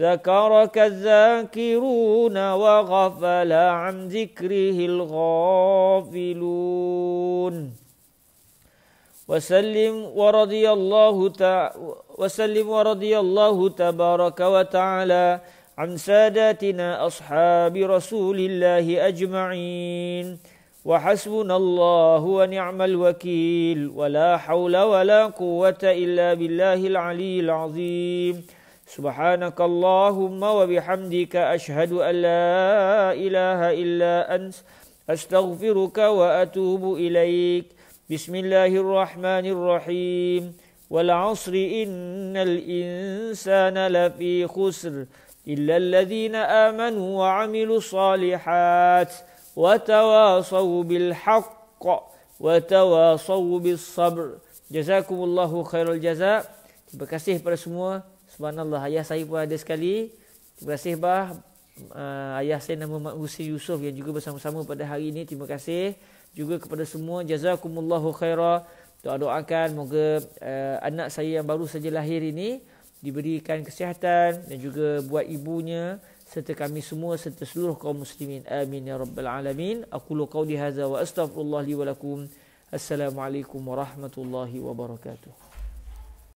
A: ذكرك الذاكرون وغفل عن ذكره الغافلون وسلم ورضي الله وسلم ورضي الله تبارك وتعالى عن ساداتنا أصحاب رسول الله أجمعين وحسبنا الله ونعم الوكيل ولا حول ولا قوة إلا بالله العلي العظيم سبحانك اللهم وبحمدك أشهد أن لا إله إلا أنت أستغفرك وأتوب إليك بسم الله الرحمن الرحيم والعصر إن الإنسان لفي خسر إلا الذين آمنوا وعملوا الصالحات وتواصوا بالحق وتواصوا بالصبر جزاكم الله خير الجزاء Terima kasih kepada semua Subhanallah Ayah saya pun ada sekali Terima kasih bah uh, Ayah saya nama Mak Husin Yusuf Yang juga bersama-sama pada hari ini Terima kasih Juga kepada semua Jazakumullahu khairul. Doa-doakan Moga uh, anak saya yang baru saja lahir ini diberikan kesihatan dan juga buat ibunya serta kami semua serta seluruh kaum muslimin amin ya rabbal alamin aku lu qauli hadza wa astaghfirullah li wa lakum assalamualaikum warahmatullahi wabarakatuh